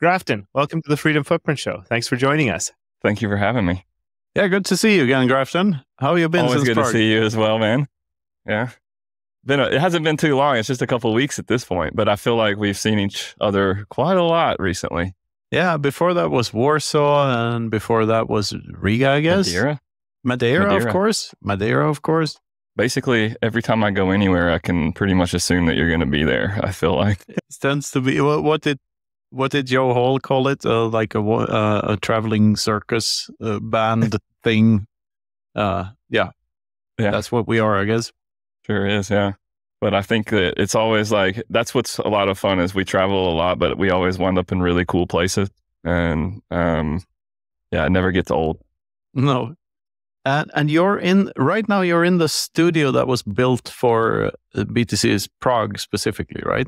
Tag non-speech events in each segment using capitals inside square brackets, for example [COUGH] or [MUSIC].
Grafton, welcome to the Freedom Footprint Show. Thanks for joining us. Thank you for having me. Yeah, good to see you again, Grafton. How you been? Always good to see you as well, man. Yeah, been a, it hasn't been too long. It's just a couple weeks at this point, but I feel like we've seen each other quite a lot recently. Yeah, before that was Warsaw, and before that was Riga, I guess. Madeira, Madeira, Madeira. of course. Madeira, of course basically every time I go anywhere, I can pretty much assume that you're going to be there. I feel like [LAUGHS] it tends to be what, what did what did Joe Hall call it? Uh, like a uh, a traveling circus uh, band [LAUGHS] thing. Uh, yeah, yeah, that's what we are, I guess. Sure is, yeah. But I think that it's always like that's what's a lot of fun is we travel a lot, but we always wind up in really cool places, and um, yeah, it never gets old. No. And, and you're in right now. You're in the studio that was built for uh, BTC's Prague specifically, right?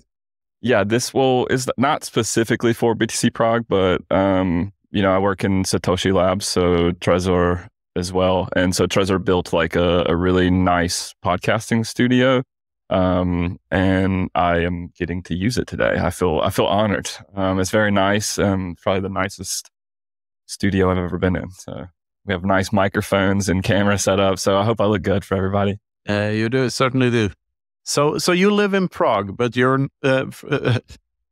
Yeah, this will is not specifically for BTC Prague, but um, you know, I work in Satoshi Labs, so Trezor as well, and so Trezor built like a, a really nice podcasting studio, um, and I am getting to use it today. I feel I feel honored. Um, it's very nice, um, probably the nicest studio I've ever been in. So we have nice microphones and camera set up. So I hope I look good for everybody. Uh, you do certainly do. So, so you live in Prague, but you're uh, uh [LAUGHS]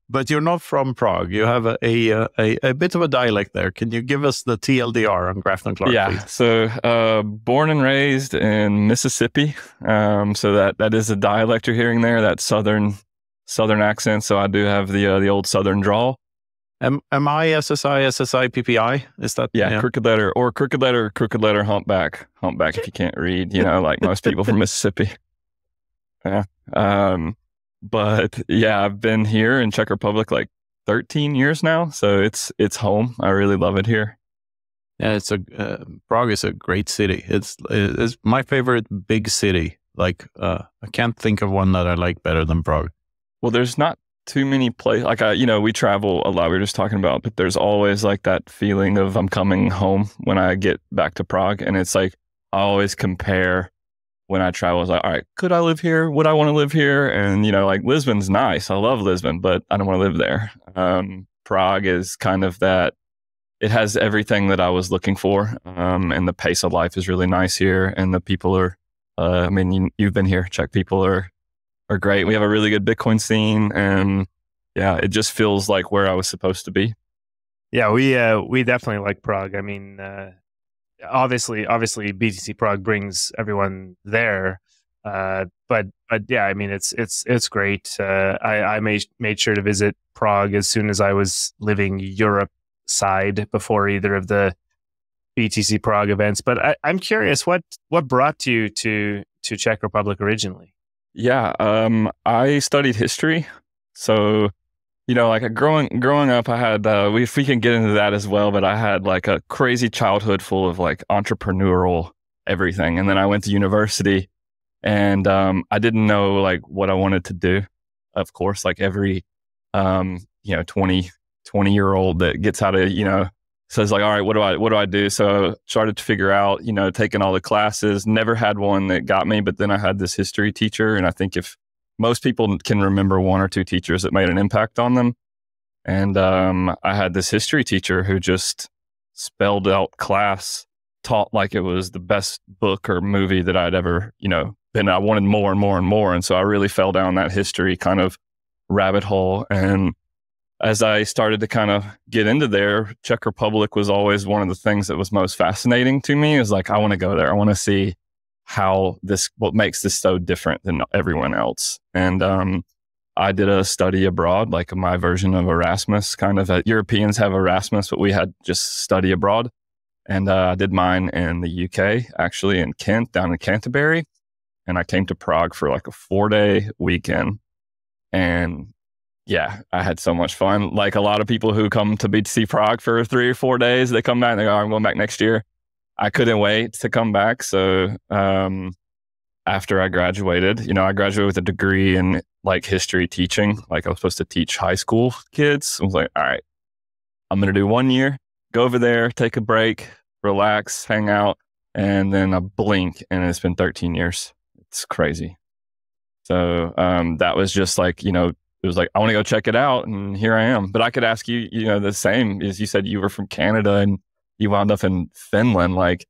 but you're not from Prague. You have a, a, uh, a, a, bit of a dialect there. Can you give us the TLDR on Grafton Clark? Yeah. Please? So, uh, born and raised in Mississippi. Um, so that that is a dialect you're hearing there. That southern southern accent. So I do have the uh, the old southern drawl. PPI? is that yeah, yeah, crooked letter or crooked letter crooked letter humpback humpback if you can't read you know like most people from [LAUGHS] Mississippi yeah. Um, but [LAUGHS] yeah, I've been here in Czech Republic like 13 years now, so it's it's home. I really love it here. Yeah, it's a uh, Prague is a great city. It's uh, it's my favorite big city. Like uh, I can't think of one that I like better than Prague. Well, there's not too many places. Like I, you know, we travel a lot. We are just talking about, but there's always like that feeling of I'm coming home when I get back to Prague, and it's like I always compare when I travel, I was like, all right, could I live here? Would I want to live here? And, you know, like Lisbon's nice. I love Lisbon, but I don't want to live there. Um, Prague is kind of that, it has everything that I was looking for. Um, and the pace of life is really nice here. And the people are, uh, I mean, you, have been here, Czech people are, are great. We have a really good Bitcoin scene. And yeah, it just feels like where I was supposed to be. Yeah, we, uh, we definitely like Prague. I mean, uh obviously, obviously, BTC Prague brings everyone there. Uh, but but yeah, I mean, it's it's it's great. Uh, I, I made made sure to visit Prague as soon as I was living Europe side before either of the BTC Prague events. But I, am curious, what what brought you to to Czech Republic originally? Yeah, um, I studied history, so you know, like growing growing up, I had uh, we, we can get into that as well, but I had like a crazy childhood full of like entrepreneurial everything, and then I went to university, and um, I didn't know like what I wanted to do. Of course, like every um, you know 20 20 year old that gets out of you know says like all right what do i what do i do so started to figure out you know taking all the classes never had one that got me but then i had this history teacher and i think if most people can remember one or two teachers that made an impact on them. And um, I had this history teacher who just spelled out class, taught like it was the best book or movie that I'd ever, you know, been. I wanted more and more and more. And so I really fell down that history kind of rabbit hole. And as I started to kind of get into there, Czech Republic was always one of the things that was most fascinating to me. was like I want to go there. I want to see how this what makes this so different than everyone else and um, i did a study abroad like my version of erasmus kind of uh, europeans have erasmus but we had just study abroad and uh, i did mine in the uk actually in kent down in canterbury and i came to prague for like a four day weekend and yeah, I had so much fun. Like a lot of people who come to BTC Prague for three or four days, they come back and they go, I'm going back next year. I couldn't wait to come back. So um, after I graduated, you know, I graduated with a degree in like history teaching. Like I was supposed to teach high school kids. I was like, all right, I'm going to do one year, go over there, take a break, relax, hang out. And then I blink and it's been 13 years. It's crazy. So um, that was just like, you know, it was like, I want to go check it out. And here I am. But I could ask you, you know, the same is you said you were from Canada and you wound up in Finland, like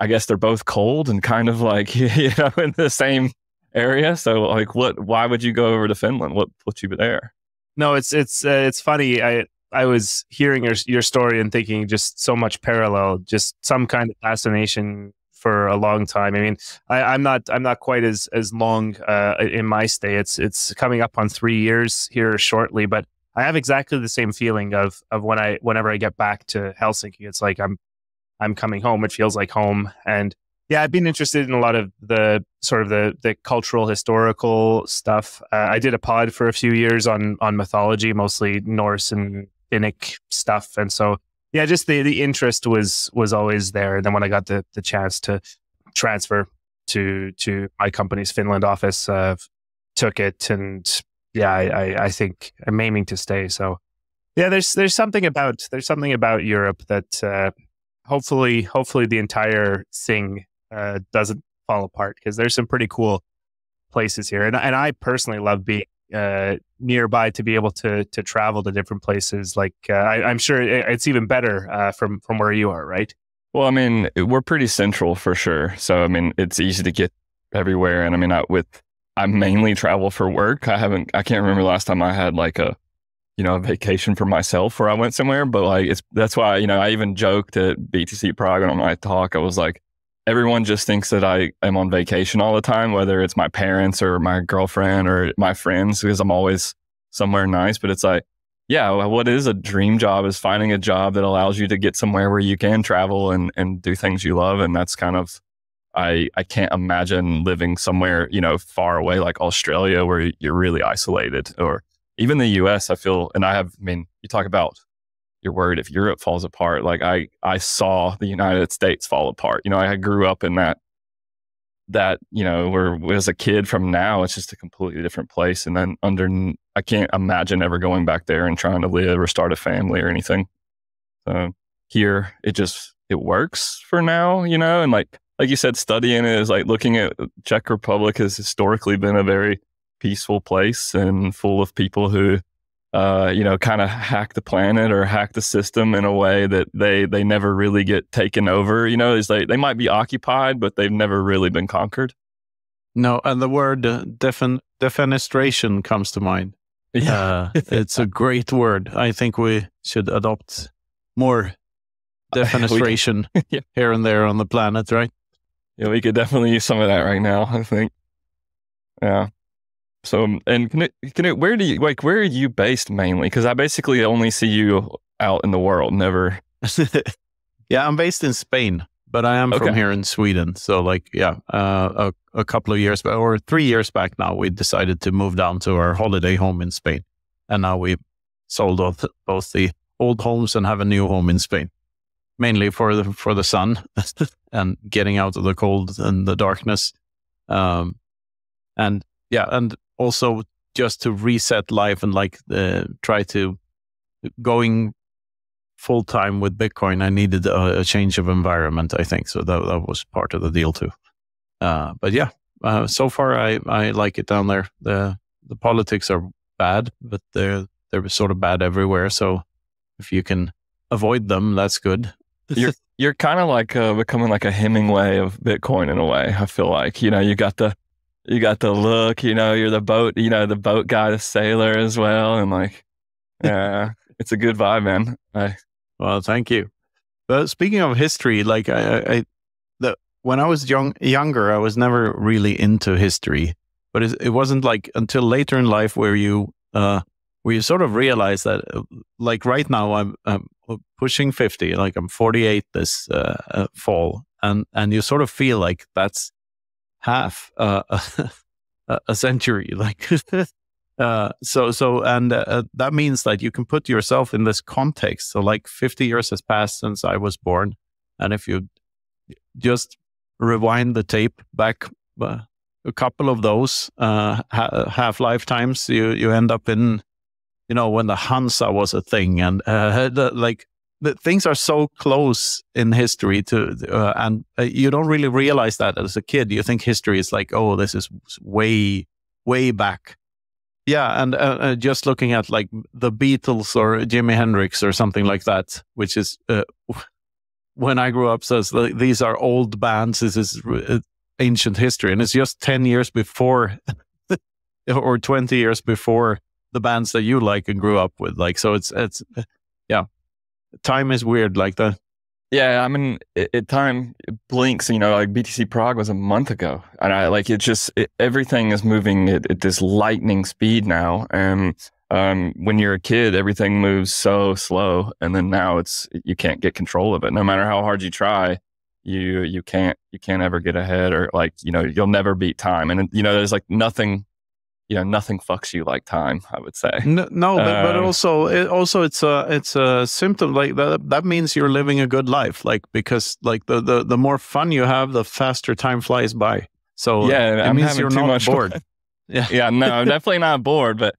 I guess they're both cold and kind of like [LAUGHS] you know in the same area. So like, what? Why would you go over to Finland? What put you there? No, it's it's uh, it's funny. I I was hearing your your story and thinking just so much parallel, just some kind of fascination for a long time. I mean, I, am not I'm not quite as as long uh, in my stay. It's it's coming up on three years here shortly, but I have exactly the same feeling of of when I whenever I get back to Helsinki, it's like I'm I'm coming home. It feels like home. And yeah, I've been interested in a lot of the sort of the the cultural historical stuff. Uh, I did a pod for a few years on on mythology, mostly Norse and Finnic stuff, and so yeah, just the the interest was was always there. And then when I got the the chance to transfer to to my company's Finland office, uh, took it and yeah, I, I, I think I'm aiming to stay. So yeah, there's there's something about there's something about Europe that uh, hopefully hopefully the entire thing uh, doesn't fall apart because there's some pretty cool places here, and and I personally love being uh, nearby to be able to to travel to different places. Like uh, I, am sure it's even better uh, from from where you are, right? Well, I mean, we're pretty central for sure. So I mean, it's easy to get everywhere, and I mean, I, with I mainly travel for work. I haven't, I can't remember last time I had like a, you know, a vacation for myself where I went somewhere. But like, it's that's why, you know, I even joked at BTC Prague and on my talk, I was like, everyone just thinks that I am on vacation all the time, whether it's my parents or my girlfriend or my friends, because I'm always somewhere nice. But it's like, yeah, what is a dream job is finding a job that allows you to get somewhere where you can travel and, and do things you love. And that's kind of I I can't imagine living somewhere you know far away like Australia where you're really isolated, or even the U.S. I feel, and I have. I mean, you talk about you're worried if Europe falls apart. Like I I saw the United States fall apart. You know, I grew up in that that you know where as a kid from now it's just a completely different place and then under i can't imagine ever going back there and trying to live or start a family or anything so here it just it works for now you know and like like you said, studying it is like looking at Czech Republic has historically been a very peaceful place and full of people who, uh, you know, kind of hack the planet or hack the system in a way that they they never really get taken over. You know, is they they might be occupied, but they've never really been conquered. No, and the word uh, defenestration comes to mind. Yeah, uh, [LAUGHS] it's a great word. I think we should adopt more [LAUGHS] defenestration [LAUGHS] yeah. here and there on the planet, right? yeah, we could definitely use some of that right now. I think. Yeah. So um, and can it can it where do you like where are you based mainly? Because I basically only see you out in the world, never. [LAUGHS] yeah, I'm based in Spain, but I am okay. from here in Sweden. So like, yeah, uh, a, a couple of years back or three years back now, we decided to move down to our holiday home in Spain, and now we sold off both the old homes and have a new home in Spain mainly for the for the sun [LAUGHS] and getting out of the cold and the darkness. Um, and yeah, and also just to reset life and like uh, try to going full time with Bitcoin. I needed a, a, change of environment, I think, so that that was part of the deal too. Uh, but yeah, uh, so far I I like it down there. the The politics are bad, but they're they're sort of bad everywhere. So if you can avoid them, that's good you're you're kind of like uh, becoming like a Hemingway of Bitcoin in a way. I feel like you know you got the you got the look. You know you're the boat. You know the boat guy, the sailor as well, and like yeah, it's a good vibe, man. I, well, thank you. But speaking of history, like I, I the, when I was young younger, I was never really into history. But it, it wasn't like until later in life where you uh, where you sort of realize that, uh, like right now, I'm, I'm pushing 50 like i'm 48 this uh, uh, fall and and you sort of feel like that's half uh, [LAUGHS] a, a century [LAUGHS] like uh, so so and uh, uh, that means that you can put yourself in this context so like 50 years has passed since i was born and if you just rewind the tape back a couple of those ha- half lifetimes you you end up in you know, when the Hansa was a thing and uh, the, like the things are so close in history to, uh, and uh, you don't really realize that as a kid. You think history is like, oh, this is way, way back. Yeah, and uh, uh just looking at like the Beatles or Jimi Hendrix or something like that, which is uh, [LAUGHS] when I grew up says like, these are old bands. This is uh, ancient history, and it's just ten years before, [LAUGHS] or twenty years before the bands that you like and grew up with. Like, so it's, it's, yeah, time is weird like that. Yeah, I mean, it, it, time it blinks. You know, like BTC Prague was a month ago, and I like it. Just it, everything is moving at, at, this lightning speed now. And um, when you're a kid, everything moves so slow, and then now it's you can't get control of it. No matter how hard you try, you you can't you can't ever get ahead, or like you know you'll never beat time. And you know, there's like nothing you know nothing fucks you like time i would say no, no um, but, but, um, also it, also it's a it's a symptom like that that means you're living a good life like because like the the, the more fun you have the faster time flies by so yeah it I'm means you're not much bored [LAUGHS] yeah yeah no i'm [LAUGHS] definitely not bored but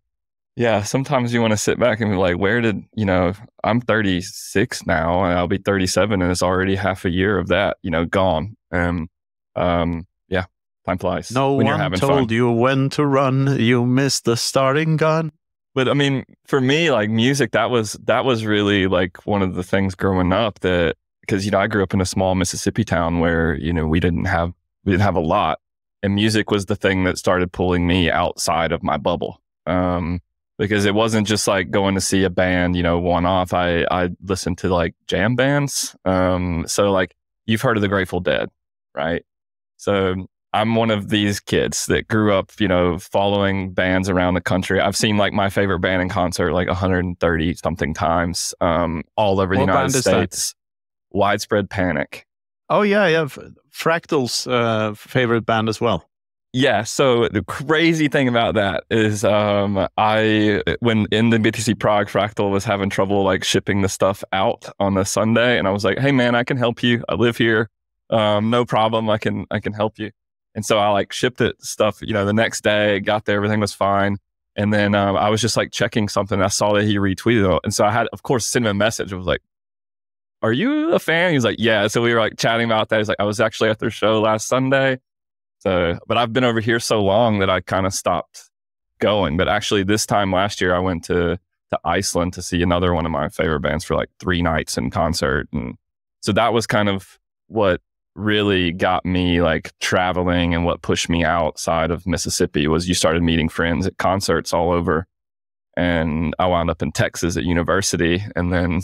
yeah sometimes you want to sit back and be like where did you know i'm 36 now and i'll be 37 and it's already half a year of that you know gone um um Time flies. No one told fun. you when to run. You missed the starting gun. But I mean, for me, like music, that was that was really like one of the things growing up that because you know I grew up in a small Mississippi town where you know we didn't have we didn't have a lot, and music was the thing that started pulling me outside of my bubble. Um, because it wasn't just like going to see a band, you know, one off. I I listened to like jam bands. Um, so like you've heard of the Grateful Dead, right? So I'm one of these kids that grew up, you know, following bands around the country. I've seen like my favorite band in concert like 130 something times, um, all over the United States. Widespread Panic. Oh yeah, yeah. Fractal's uh, favorite band as well. Yeah. So the crazy thing about that is, um, I when in the BTC Prague, Fractal was having trouble like shipping the stuff out on the Sunday, and I was like, "Hey man, I can help you. I live here. Um, no problem. I can I can help you." And so I like shipped it stuff, you know, the next day, got there, everything was fine. And then um, I was just like checking something. I saw that he retweeted it. And so I had, of course, send him a message. I was like, Are you a fan? He's like, Yeah. So we were like chatting about that. He's like, I was actually at their show last Sunday. So, but I've been over here so long that I kind of stopped going. But actually, this time last year, I went to, to Iceland to see another one of my favorite bands for like three nights in concert. And so that was kind of what really got me like traveling and what pushed me outside of Mississippi was you started meeting friends at concerts all over. And I wound up in Texas at university and then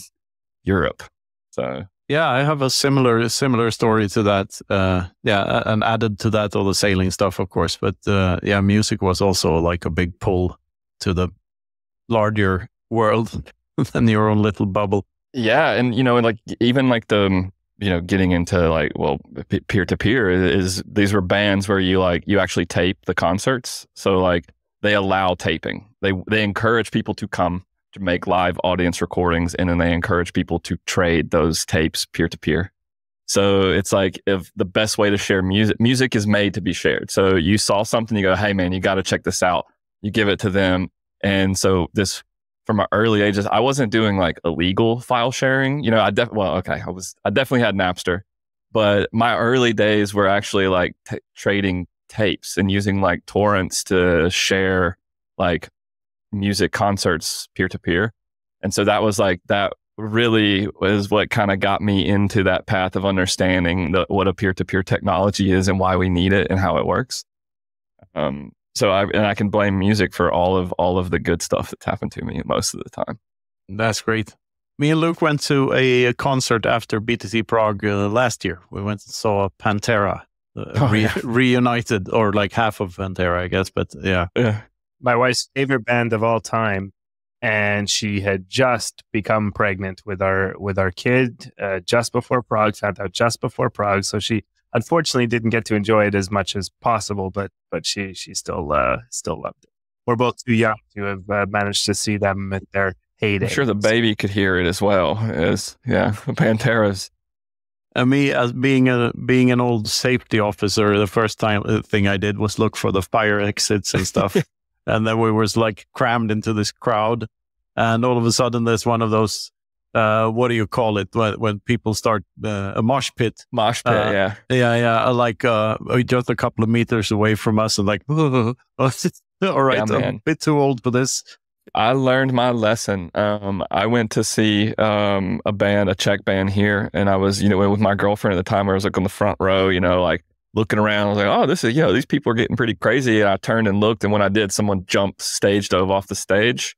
Europe. So yeah, I have a similar similar story to that. Uh, yeah, and added to that all the sailing stuff, of course. But uh, yeah, music was also like a big pull to the larger world [LAUGHS] than your own little bubble. Yeah, and you know, and like even like the um, you know getting into like well peer to peer is these were bands where you like you actually tape the concerts so like they allow taping they they encourage people to come to make live audience recordings and then they encourage people to trade those tapes peer to peer so it's like if the best way to share music music is made to be shared so you saw something you go hey man you got to check this out you give it to them and so this from an early age, I wasn't doing like illegal file sharing. You know, I def well, okay, I was I definitely had Napster, but my early days were actually like t- trading tapes and using like torrents to share like music concerts peer to peer. And so that was like that really was what kind of got me into that path of understanding the, what a peer to peer technology is and why we need it and how it works. Um, so I and I can blame music for all of all of the good stuff that's happened to me most of the time. That's great. Me and Luke went to a concert after BTC Prague uh, last year. We went and saw Pantera uh, oh, re- yeah. [LAUGHS] reunited, or like half of Pantera, I guess. But yeah. yeah, my wife's favorite band of all time, and she had just become pregnant with our with our kid uh, just before Prague. Found out just before Prague, so she unfortunately didn't get to enjoy it as much as possible, but but she she still uh, still loved it. We're both too young to have uh, managed to see them at their heyday. I'm sure the baby could hear it as well. As yeah, [LAUGHS] Pantera's. And uh, me as being a being an old safety officer, the first time the uh, thing I did was look for the fire exits and stuff. [LAUGHS] and then we was like crammed into this crowd, and all of a sudden there's one of those uh, what do you call it when, when people start uh, a mosh pit? Mosh pit, uh, yeah, yeah, yeah. Uh, like uh, just a couple of meters away from us, and like, [LAUGHS] all right, yeah, I'm a bit too old for this. I learned my lesson. Um, I went to see um, a band, a Czech band here, and I was, you know, with my girlfriend at the time. I was like on the front row, you know, like looking around. I was like, oh, this is, you know, these people are getting pretty crazy. And I turned and looked, and when I did, someone jumped stage dove off the stage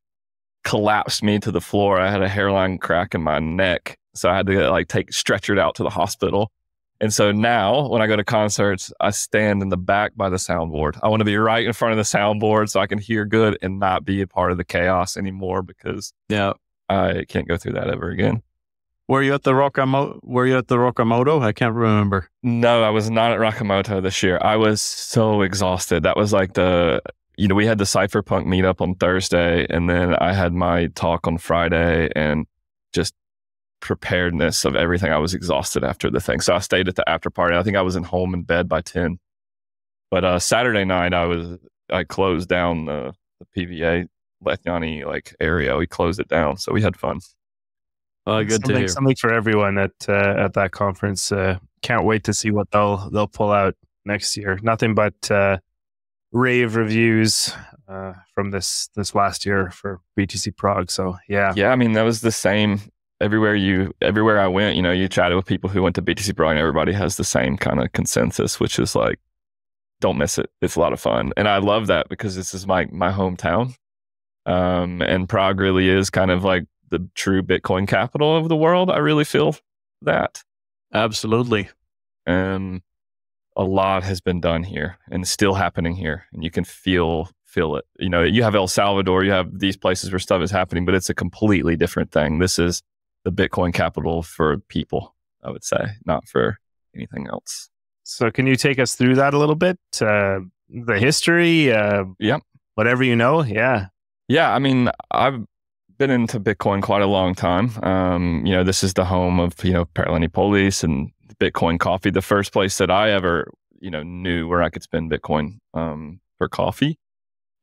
collapsed me to the floor. I had a hairline crack in my neck. So I had to like take stretchered out to the hospital. And so now when I go to concerts, I stand in the back by the soundboard. I want to be right in front of the soundboard so I can hear good and not be a part of the chaos anymore because yeah, I can't go through that ever again. Were you at the Rockamo- Were you at the Rockamoto? I can't remember. No, I was not at Rockamoto this year. I was so exhausted. That was like the you know, we had the cypherpunk meetup on Thursday, and then I had my talk on Friday, and just preparedness of everything. I was exhausted after the thing, so I stayed at the after party. I think I was in home in bed by ten. But uh, Saturday night, I was I closed down the, the PVA Lethnani like area. We closed it down, so we had fun. Uh, good something, to hear. something for everyone at uh, at that conference. Uh, can't wait to see what they'll they'll pull out next year. Nothing but uh, rave reviews uh, from this this last year for BTC Prague. So yeah, yeah. I mean, that was the same everywhere you everywhere I went. You know, you chatted with people who went to BTC Prague, and everybody has the same kind of consensus, which is like, don't miss it. It's a lot of fun, and I love that because this is my my hometown, um, and Prague really is kind of like the true Bitcoin capital of the world. I really feel that. Absolutely. Um, a lot has been done here and still happening here and you can feel feel it you know you have el salvador you have these places where stuff is happening but it's a completely different thing this is the bitcoin capital for people i would say not for anything else so can you take us through that a little bit uh, the history uh, yep whatever you know yeah yeah i mean i've been into Bitcoin quite a long time. Um, you know, this is the home of you know Paralini Police and Bitcoin Coffee, the first place that I ever you know knew where I could spend Bitcoin um, for coffee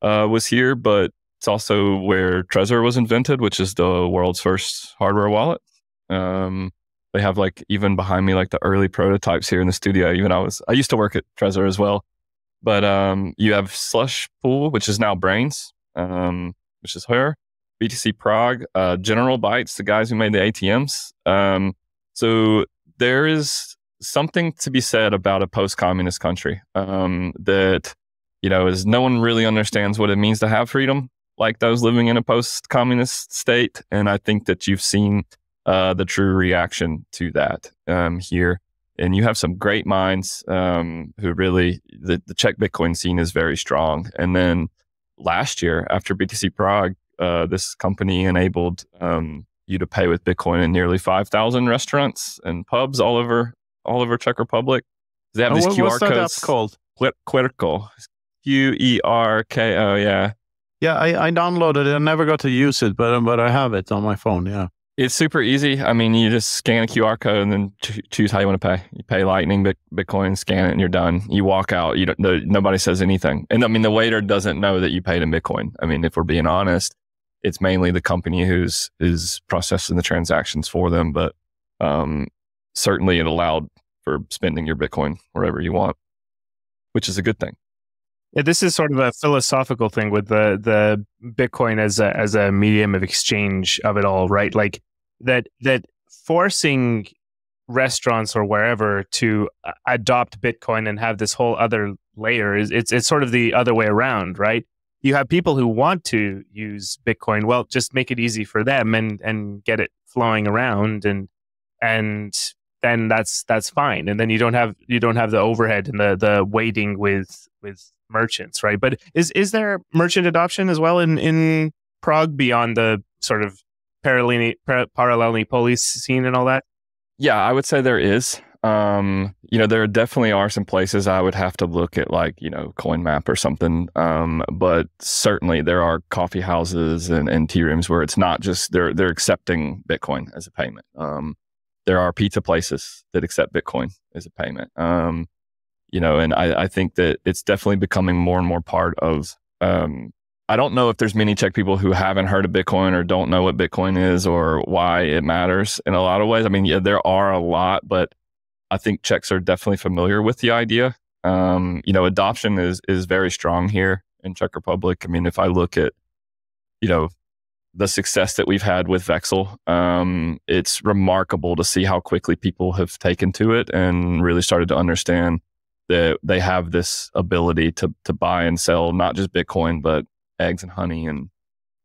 uh, was here. But it's also where Trezor was invented, which is the world's first hardware wallet. Um, they have like even behind me like the early prototypes here in the studio. Even I was I used to work at Trezor as well, but um, you have Slush Pool, which is now Brains, um, which is here BTC Prague, uh, General Bytes, the guys who made the ATMs. Um, so there is something to be said about a post-communist country um, that you know is no one really understands what it means to have freedom like those living in a post-communist state, and I think that you've seen uh, the true reaction to that um, here. And you have some great minds um, who really the, the Czech Bitcoin scene is very strong. And then last year after BTC Prague, uh, this company enabled um, you to pay with Bitcoin in nearly 5,000 restaurants and pubs all over all over Czech Republic. They have oh, these what, QR what's codes. called? Querko, Q E R K O. Yeah. Yeah, I, I downloaded it. I never got to use it, but but I have it on my phone. Yeah. It's super easy. I mean, you just scan a QR code and then choose how you want to pay. You pay Lightning, Bitcoin, scan it, and you're done. You walk out. You don't. nobody says anything. And I mean, the waiter doesn't know that you paid in Bitcoin. I mean, if we're being honest, it's mainly the company who's is processing the transactions for them. But um, certainly, it allowed for spending your Bitcoin wherever you want, which is a good thing. Yeah, this is sort of a philosophical thing with the the Bitcoin as a as a medium of exchange of it all, right? Like that that forcing restaurants or wherever to uh, adopt Bitcoin and have this whole other layer is it's it's sort of the other way around, right? you have people who want to use Bitcoin. Well, just make it easy for them and and get it flowing around and and then that's that's fine. And then you don't have you don't have the overhead and the the waiting with with merchants, right? But is is there merchant adoption as well in in Prague beyond the sort of parallel parallel police scene and all that? Yeah, I would say there is. Um, you know, there definitely are some places I would have to look at, like you know, CoinMap or something. Um, but certainly there are coffee houses and, and tea rooms where it's not just they're they're accepting Bitcoin as a payment. Um, there are pizza places that accept Bitcoin as a payment. Um, you know, and I, I think that it's definitely becoming more and more part of. Um, I don't know if there's many Czech people who haven't heard of Bitcoin or don't know what Bitcoin is or why it matters in a lot of ways. I mean, yeah, there are a lot, but I think Czechs are definitely familiar with the idea. Um, you know, adoption is is very strong here in Czech Republic. I mean, if I look at, you know, the success that we've had with Vexel, um, it's remarkable to see how quickly people have taken to it and really started to understand that they have this ability to to buy and sell not just Bitcoin but eggs and honey and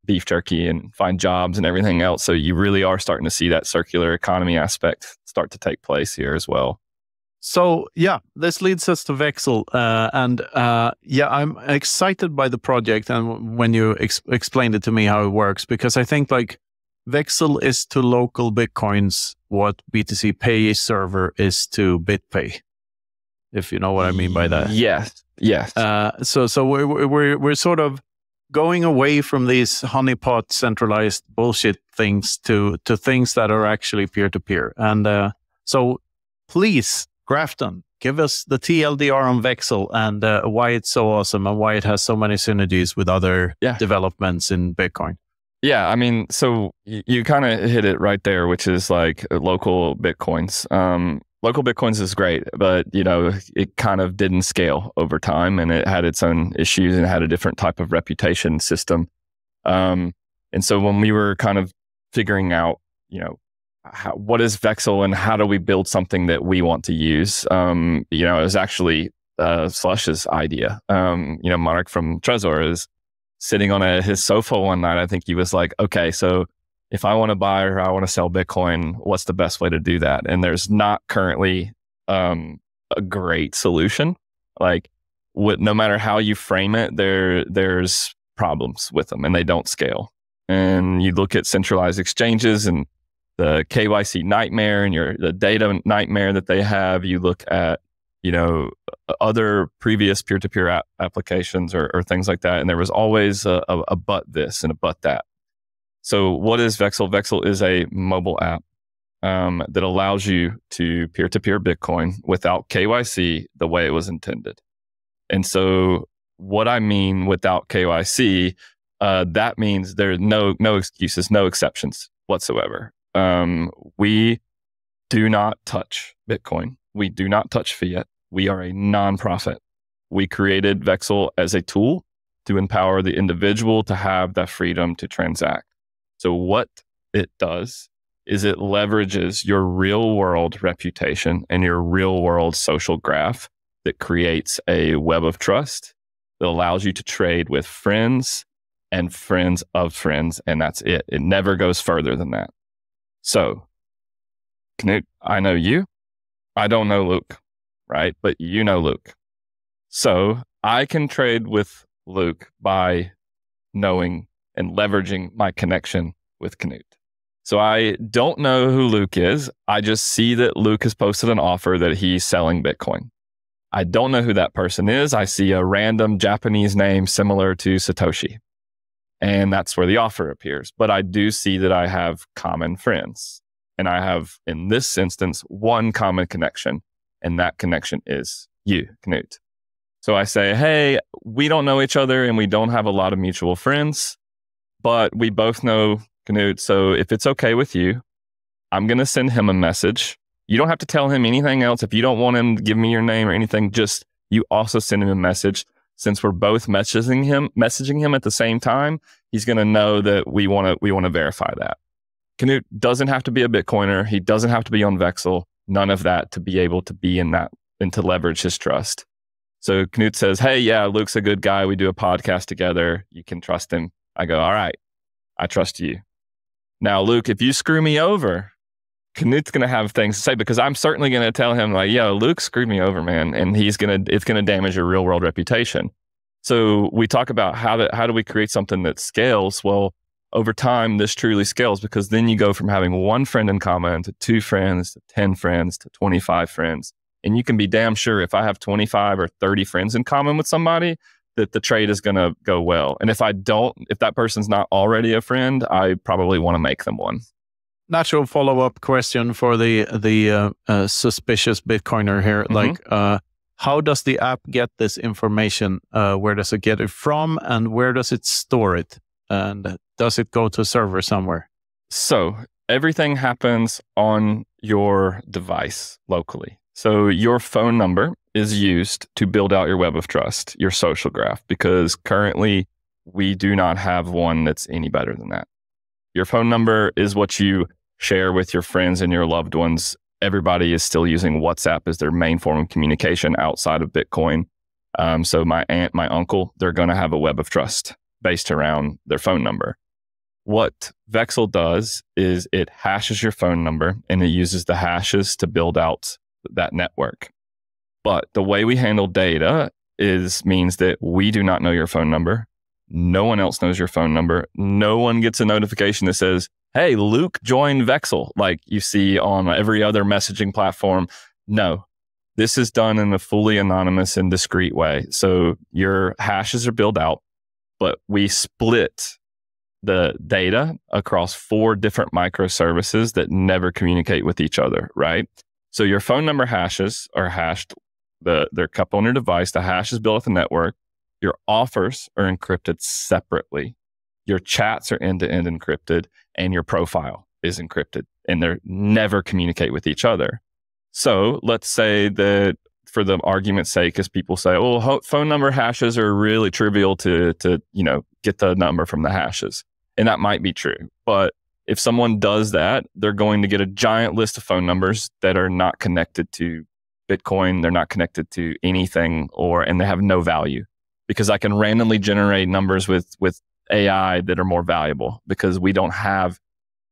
beef jerky and find jobs and everything else. So you really are starting to see that circular economy aspect start to take place here as well. So yeah, this leads us to Vexel, uh, and uh, yeah, I'm excited by the project and when you ex- explained it to me how it works because I think like Vexel is to local bitcoins what BTC Pay server is to BitPay, if you know what I mean by that. Yes, yes. Uh, so so we're we're we're sort of going away from these honeypot centralized bullshit things to to things that are actually peer to peer. And uh, so, please, Grafton, give us the TLDR on Vexel and uh, why it's so awesome and why it has so many synergies with other yeah. developments in Bitcoin. Yeah, I mean, so you, you kind of hit it right there, which is like local bitcoins. Um, local bitcoins is great but you know it kind of didn't scale over time and it had its own issues and had a different type of reputation system um, and so when we were kind of figuring out you know how, what is vexel and how do we build something that we want to use um, you know it was actually uh, slush's idea um, you know Mark from trezor is sitting on a, his sofa one night i think he was like okay so if I want to buy or I want to sell Bitcoin, what's the best way to do that? And there's not currently um, a great solution. Like, no matter how you frame it, there there's problems with them, and they don't scale. And you look at centralized exchanges and the KYC nightmare and your the data nightmare that they have. You look at you know other previous peer-to-peer applications or, or, things like that, and there was always a, a, a but this and a but that. So, what is Vexel? Vexel is a mobile app um, that allows you to peer to peer Bitcoin without KYC the way it was intended. And so, what I mean without KYC, uh, that means there are no, no excuses, no exceptions whatsoever. Um, we do not touch Bitcoin, we do not touch fiat. We are a nonprofit. We created Vexel as a tool to empower the individual to have that freedom to transact. So, what it does is it leverages your real world reputation and your real world social graph that creates a web of trust that allows you to trade with friends and friends of friends. And that's it. It never goes further than that. So, Knut, I know you. I don't know Luke, right? But you know Luke. So I can trade with Luke by knowing and leveraging my connection with Canute. So I don't know who Luke is. I just see that Luke has posted an offer that he's selling Bitcoin. I don't know who that person is. I see a random Japanese name similar to Satoshi. And that's where the offer appears. But I do see that I have common friends. And I have, in this instance, one common connection. And that connection is you, Knut. So I say, hey, we don't know each other and we don't have a lot of mutual friends. But we both know Knut. So if it's okay with you, I'm going to send him a message. You don't have to tell him anything else. If you don't want him to give me your name or anything, just you also send him a message. Since we're both messaging him, messaging him at the same time, he's going to know that we want to we want to verify that. Knut doesn't have to be a Bitcoiner. He doesn't have to be on Vexel. None of that to be able to be in that and to leverage his trust. So Knut says, Hey, yeah, Luke's a good guy. We do a podcast together. You can trust him. I go, all right, I trust you. Now, Luke, if you screw me over, Knut's gonna have things to say because I'm certainly gonna tell him like, "Yo, Luke screwed me over, man," and he's gonna it's gonna damage your real world reputation. So we talk about how to, how do we create something that scales? Well, over time, this truly scales because then you go from having one friend in common to two friends to ten friends to twenty five friends, and you can be damn sure if I have twenty five or thirty friends in common with somebody, that the trade is going to go well. And if I don't, if that person's not already a friend, I probably want to make them one. Natural follow up question for the the uh, uh, suspicious Bitcoiner here, mm -hmm. like. Uh, how does the app get this information? Uh, where does it get it from, and where does it store it? And does it go to a server somewhere? So everything happens on your device locally. So your phone number is used to build out your web of trust, your social graph, because currently we do not have one that's any better than that. Your phone number is what you share with your friends and your loved ones. Everybody is still using WhatsApp as their main form of communication outside of Bitcoin. Um, so my aunt, my uncle, they're going to have a web of trust based around their phone number. What Vexel does is it hashes your phone number and it uses the hashes to build out that network. But the way we handle data is means that we do not know your phone number. No one else knows your phone number. No one gets a notification that says, "Hey, Luke joined Vexel," like you see on every other messaging platform. No. This is done in a fully anonymous and discreet way. So your hashes are built out, but we split the data across four different microservices that never communicate with each other, right? So your phone number hashes are hashed. The, they're coupled on your device. The hash is built with the network. Your offers are encrypted separately. Your chats are end to end encrypted, and your profile is encrypted, and they never communicate with each other. So let's say that for the argument's sake, as people say, well, oh, ho- phone number hashes are really trivial to to you know get the number from the hashes, and that might be true, but if someone does that, they're going to get a giant list of phone numbers that are not connected to Bitcoin. They're not connected to anything or, and they have no value because I can randomly generate numbers with, with AI that are more valuable because we don't have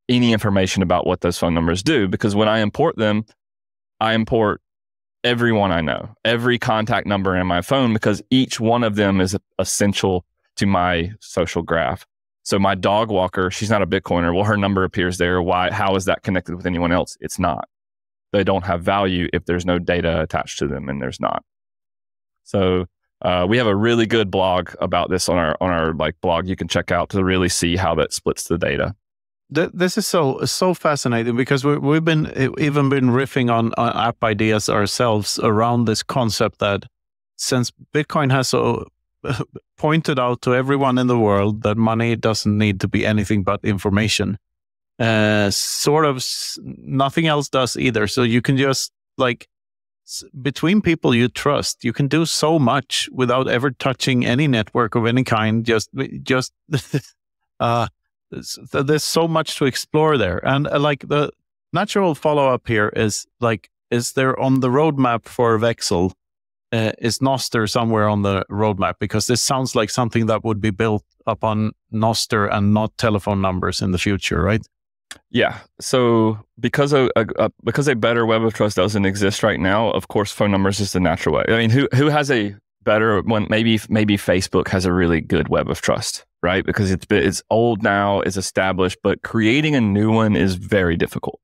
any information about what those phone numbers do. Because when I import them, I import everyone I know, every contact number in my phone, because each one of them is essential to my social graph. So my dog walker, she's not a Bitcoiner. Well, her number appears there. Why? How is that connected with anyone else? It's not. They don't have value if there's no data attached to them, and there's not. So uh, we have a really good blog about this on our on our like blog. You can check out to really see how that splits the data. This is so so fascinating because we, we've been even been riffing on, on app ideas ourselves around this concept that since Bitcoin has so [LAUGHS] pointed out to everyone in the world that money doesn't need to be anything but information. Uh, sort of nothing else does either. So you can just like between people you trust, you can do so much without ever touching any network of any kind. Just, just, [LAUGHS] uh, there's so much to explore there. And uh, like the natural follow up here is like, is there on the roadmap for Vexel uh, is Noster somewhere on the roadmap? Because this sounds like something that would be built upon Noster and not telephone numbers in the future, right? Yeah. So because a, a, uh, uh, because a better web of trust doesn't exist right now, of course, phone numbers is the natural way. I mean, who who has a better one? Maybe maybe Facebook has a really good web of trust, right? Because it's it's old now, it's established, but creating a new one is very difficult,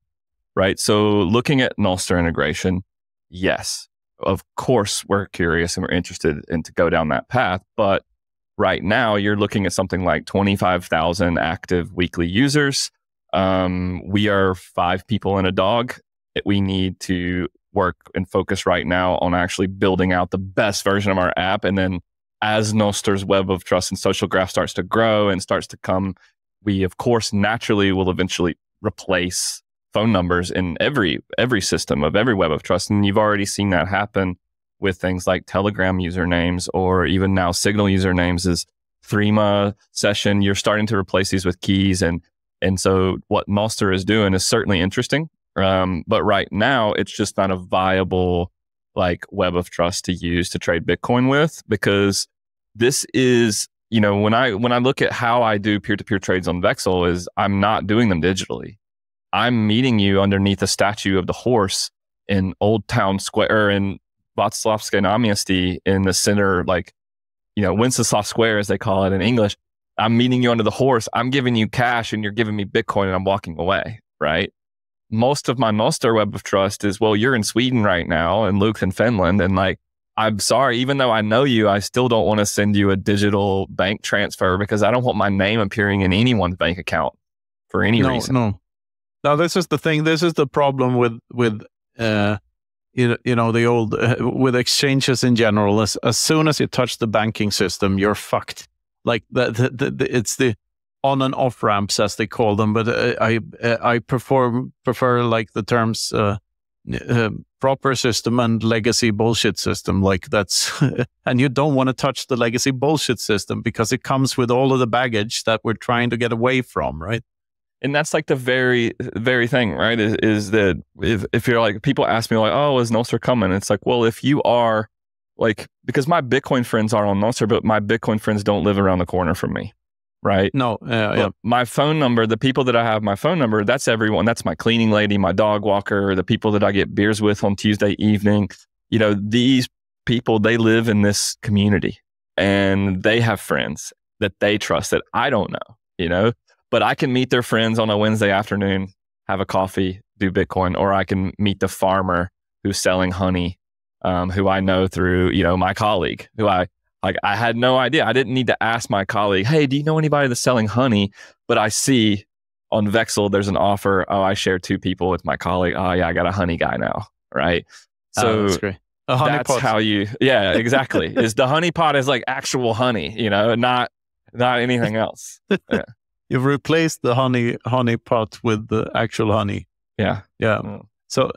right? So looking at Noster integration, yes, of course we're curious and we're interested in to go down that path but right now you're looking at something like 25000 active weekly users um, we are five people and a dog we need to work and focus right now on actually building out the best version of our app and then as noster's web of trust and social graph starts to grow and starts to come we of course naturally will eventually replace phone numbers in every every system of every web of trust and you've already seen that happen with things like telegram usernames or even now signal usernames is threema session you're starting to replace these with keys and and so what Master is doing is certainly interesting um, but right now it's just not a viable like web of trust to use to trade bitcoin with because this is you know when i when i look at how i do peer-to-peer trades on vexel is i'm not doing them digitally I'm meeting you underneath a statue of the horse in Old Town Square in Václavské náměstí in the center, like, you know, Wenceslas Square, as they call it in English. I'm meeting you under the horse. I'm giving you cash and you're giving me Bitcoin and I'm walking away. Right. Most of my Nostar web of trust is, well, you're in Sweden right now and Luke's in Finland. And like, I'm sorry, even though I know you, I still don't want to send you a digital bank transfer because I don't want my name appearing in anyone's bank account for any no, reason. No. Now this is the thing. This is the problem with with uh, you, you know the old uh, with exchanges in general. As as soon as you touch the banking system, you're fucked. Like that, it's the on and off ramps as they call them. But uh, I uh, I prefer prefer like the terms. Uh, proper system and legacy bullshit system like that's [LAUGHS] and you don't want to touch the legacy bullshit system because it comes with all of the baggage that we're trying to get away from right and that's like the very very thing right is, is, that if, if you're like people ask me like oh is nostr coming it's like well if you are like because my bitcoin friends are on nostr but my bitcoin friends don't live around the corner from me right no yeah. my phone number the people that i have my phone number that's everyone that's my cleaning lady my dog walker the people that i get beers with on tuesday evening you know these people they live in this community and they have friends that they trust that i don't know you know but I can meet their friends on a Wednesday afternoon, have a coffee, do Bitcoin, or I can meet the farmer who's selling honey, um, who I know through you know my colleague, who I like. I had no idea. I didn't need to ask my colleague, "Hey, do you know anybody that's selling honey?" But I see on Vexel there's an offer. Oh, I share two people with my colleague. Oh yeah, I got a honey guy now, right? Oh, so. Oh, that's, that's how you, yeah, exactly. is the honey pot is like actual honey, you know, not not anything else. [LAUGHS] you've replaced the honey honey pot with the actual honey. Yeah, yeah. Mm. So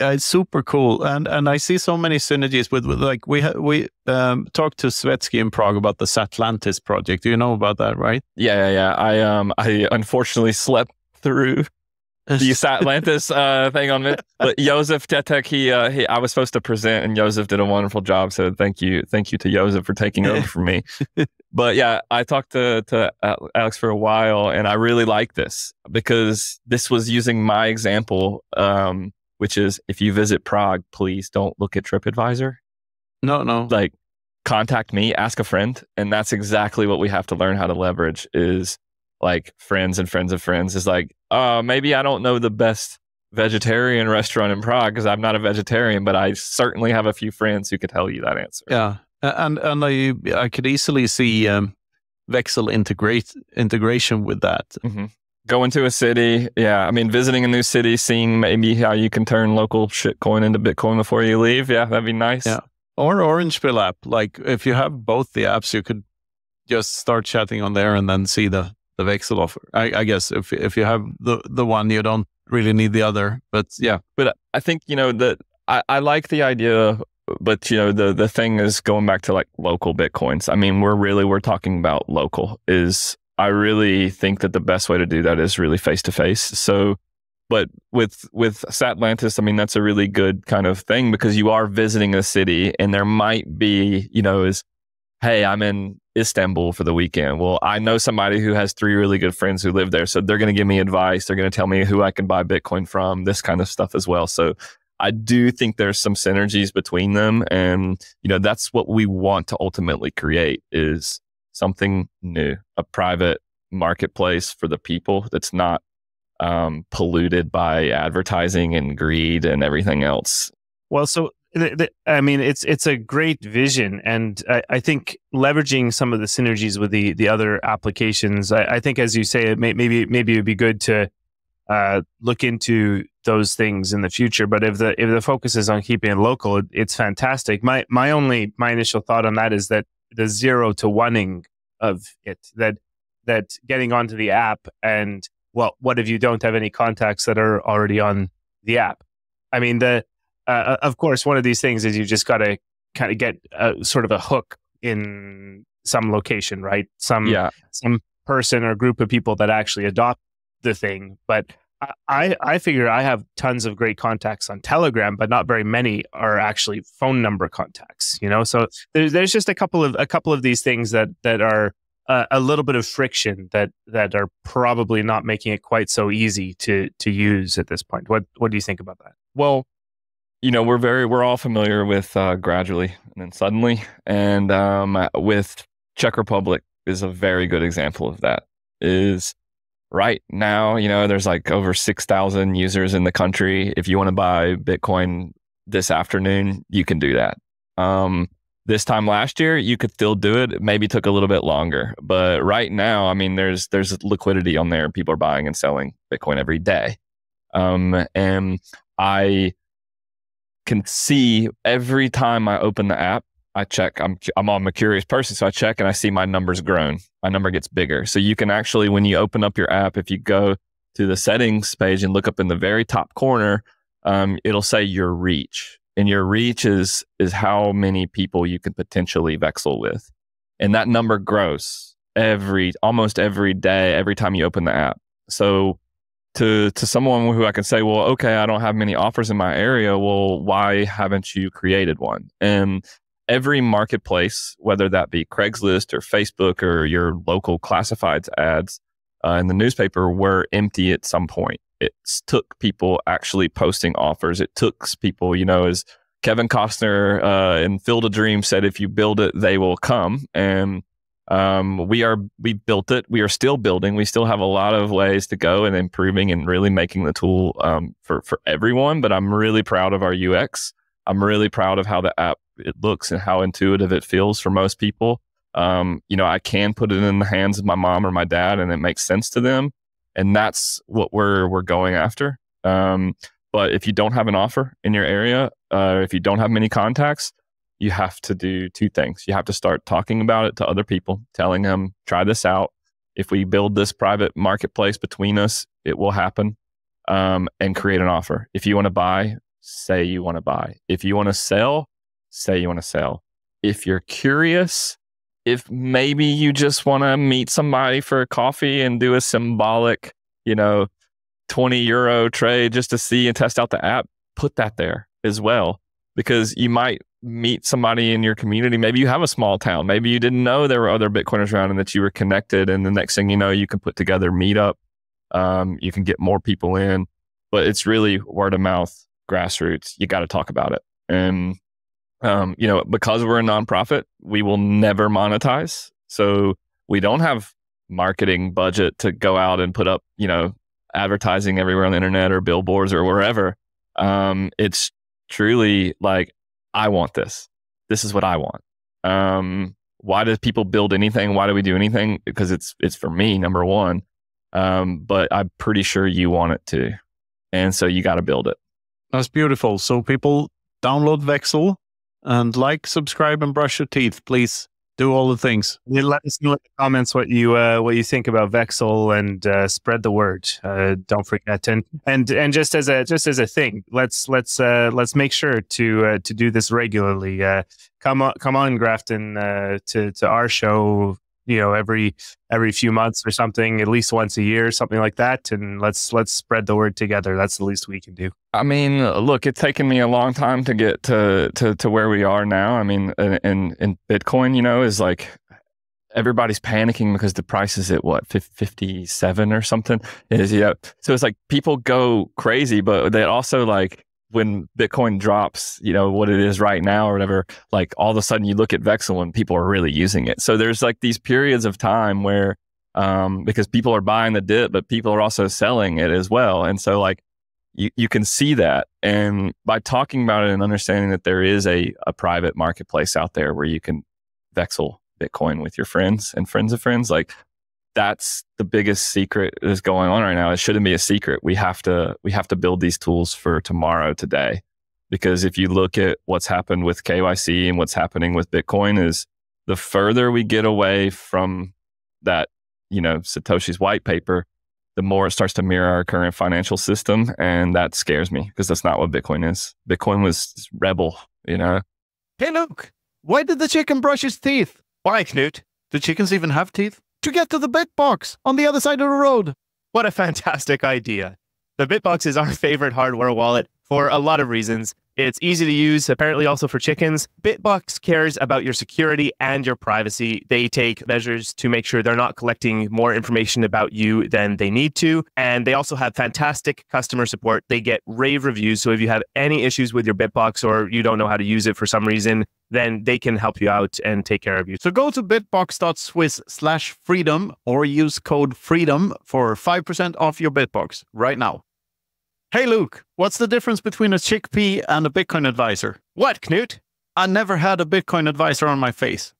uh, it's super cool, and and I see so many synergies with, with like we we um, talked to Svetsky in Prague about the Satlantis project. Do you know about that, right? Yeah, yeah, yeah. I um I unfortunately slept through [LAUGHS] the Atlantis uh, thing on it. But Joseph Tetek, he, uh, he, I was supposed to present, and Joseph did a wonderful job. So thank you, thank you to Joseph for taking over for me. [LAUGHS] But yeah, I talked to, to Alex for a while and I really like this because this was using my example, um, which is if you visit Prague, please don't look at TripAdvisor. No, no. Like contact me, ask a friend. And that's exactly what we have to learn how to leverage is like friends and friends of friends is like, uh, maybe I don't know the best vegetarian restaurant in Prague because I'm not a vegetarian, but I certainly have a few friends who could tell you that answer. Yeah. Uh, and and I I could easily see um, Vexel integrate integration with that. Mm-hmm. Going to a city, yeah. I mean, visiting a new city, seeing maybe how you can turn local shitcoin into Bitcoin before you leave. Yeah, that'd be nice. Yeah. Or Orange Pill app. Like if you have both the apps, you could just start chatting on there and then see the the Vexel offer. I, I guess if if you have the the one, you don't really need the other. But yeah. But I think you know that I, I like the idea but you know the the thing is going back to like local bitcoins. I mean, we're really we're talking about local. Is I really think that the best way to do that is really face to face. So, but with with Satlantis, I mean that's a really good kind of thing because you are visiting a city and there might be you know is hey I'm in Istanbul for the weekend. Well, I know somebody who has three really good friends who live there, so they're going to give me advice. They're going to tell me who I can buy Bitcoin from, this kind of stuff as well. So I do think there's some synergies between them. And, you know, that's what we want to ultimately create is something new, a private marketplace for the people that's not um, polluted by advertising and greed and everything else. Well, so the, the, I mean, it's it's a great vision, and I, I, think leveraging some of the synergies with the the other applications. I, I think, as you say, may, maybe maybe it would be good to uh, look into those things in the future. But if the if the focus is on keeping it local, it, it's fantastic. My my only my initial thought on that is that the zero to oneing of it that that getting onto the app and well, what if you don't have any contacts that are already on the app? I mean, the uh, uh of course one of these things is you just got to kind of get a, sort of a hook in some location, right? Some yeah. some person or group of people that actually adopt the thing. But I, I figure I have tons of great contacts on Telegram, but not very many are actually phone number contacts. You know, so there's, there's just a couple of a couple of these things that that are uh, a little bit of friction that that are probably not making it quite so easy to to use at this point. What what do you think about that? Well, you know, we're very we're all familiar with uh, gradually and then suddenly, and um, with Czech Republic is a very good example of that. Is right now, you know, there's like over 6,000 users in the country. If you want to buy Bitcoin this afternoon, you can do that. Um, this time last year, you could still do it. it. Maybe took a little bit longer, but right now, I mean, there's there's liquidity on there. People are buying and selling Bitcoin every day, um, and I can see every time I open the app I check. I'm I'm, I'm a curious person, so I check and I see my number's grown. My number gets bigger. So you can actually, when you open up your app, if you go to the settings page and look up in the very top corner, um, it'll say your reach, and your reach is is how many people you can potentially vexel with, and that number grows every almost every day, every time you open the app. So to to someone who I can say, well, okay, I don't have many offers in my area. Well, why haven't you created one? And every marketplace, whether that be Craigslist or Facebook or your local classifieds ads uh, in the newspaper, were empty at some point. It took people actually posting offers. It took people, you know, as Kevin Costner uh, in Field of Dreams said, if you build it, they will come. And um, we are we built it. We are still building. We still have a lot of ways to go and improving and really making the tool um, for for everyone. But I'm really proud of our UX. I'm really proud of how the app it looks and how intuitive it feels for most people. Um, you know, I can put it in the hands of my mom or my dad, and it makes sense to them, and that's what we're we're going after. Um, but if you don't have an offer in your area, uh, if you don't have many contacts, you have to do two things. You have to start talking about it to other people, telling them, "Try this out." If we build this private marketplace between us, it will happen. Um, and create an offer. If you want to buy, say you want to buy. If you want to sell, say you want to sell. If you're curious, if maybe you just want to meet somebody for a coffee and do a symbolic, you know, 20 euro trade just to see and test out the app, put that there as well. Because you might meet somebody in your community. Maybe you have a small town. Maybe you didn't know there were other Bitcoiners around and that you were connected. And the next thing you know, you can put together meetup. Um, you can get more people in, but it's really word of mouth, grassroots. You got to talk about it. And um, you know, because we're a nonprofit, we will never monetize. So we don't have marketing budget to go out and put up, you know, advertising everywhere on the internet or billboards or wherever. Um, it's truly like, I want this. This is what I want. Um, why do people build anything? Why do we do anything? Because it's it's for me, number one. Um, but I'm pretty sure you want it too, and so you got to build it. That's beautiful. So people download Vexel, and like, subscribe, and brush your teeth, please. Do all the things. You let us know in the comments what you uh, what you think about Vexel and uh, spread the word. Uh, don't forget and and and just as a just as a thing, let's let's uh, let's make sure to uh, to do this regularly. Uh, come on, come on, Grafton, uh, to to our show you know every every few months or something at least once a year something like that and let's let's spread the word together that's the least we can do i mean look it's taken me a long time to get to to, to where we are now i mean and and bitcoin you know is like everybody's panicking because the price is at what 57 or something is yeah so it's like people go crazy but they also like when Bitcoin drops, you know, what it is right now or whatever, like all of a sudden you look at Vexel and people are really using it. So there's like these periods of time where, um, because people are buying the dip, but people are also selling it as well. And so like you, you can see that. And by talking about it and understanding that there is a, a private marketplace out there where you can Vexel Bitcoin with your friends and friends of friends, like that's the biggest secret that's going on right now. It shouldn't be a secret. We have to we have to build these tools for tomorrow today. Because if you look at what's happened with KYC and what's happening with Bitcoin is the further we get away from that, you know, Satoshi's white paper, the more it starts to mirror our current financial system. And that scares me because that's not what Bitcoin is. Bitcoin was rebel, you know? Hey, Luke, why did the chicken brush his teeth? Why, Knut? Do chickens even have teeth? to get to the Bitbox on the other side of the road. What a fantastic idea. The Bitbox is our favorite hardware wallet for a lot of reasons, it's easy to use, apparently also for chickens. Bitbox cares about your security and your privacy. They take measures to make sure they're not collecting more information about you than they need to. And they also have fantastic customer support. They get rave reviews. So if you have any issues with your Bitbox or you don't know how to use it for some reason, then they can help you out and take care of you. So go to bitbox.swiss slash freedom or use code freedom for 5% off your Bitbox right now. Hey, Luke, what's the difference between a chickpea and a Bitcoin advisor? What, Knut? I never had a Bitcoin advisor on my face.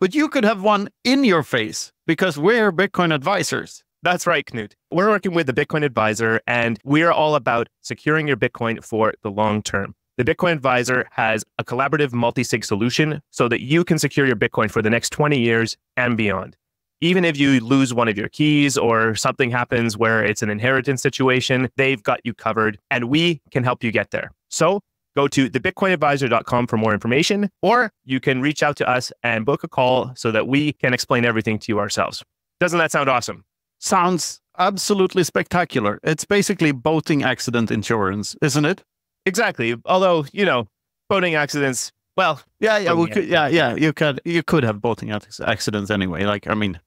But you could have one in your face because we're Bitcoin advisors. That's right, Knut. We're working with the Bitcoin advisor, and we're all about securing your Bitcoin for the long term. The Bitcoin Advisor has a collaborative multi sig solution so that you can secure your Bitcoin for the next 20 years and beyond even if you lose one of your keys or something happens where it's an inheritance situation, they've got you covered and we can help you get there. So go to thebitcoinadvisor.com for more information, or you can reach out to us and book a call so that we can explain everything to you ourselves. Doesn't that sound awesome? Sounds absolutely spectacular. It's basically boating accident insurance, isn't it? Exactly. Although, you know, boating accidents, well, yeah, yeah, we could, yeah, yeah. You could, you could have boating accidents anyway. Like, I mean,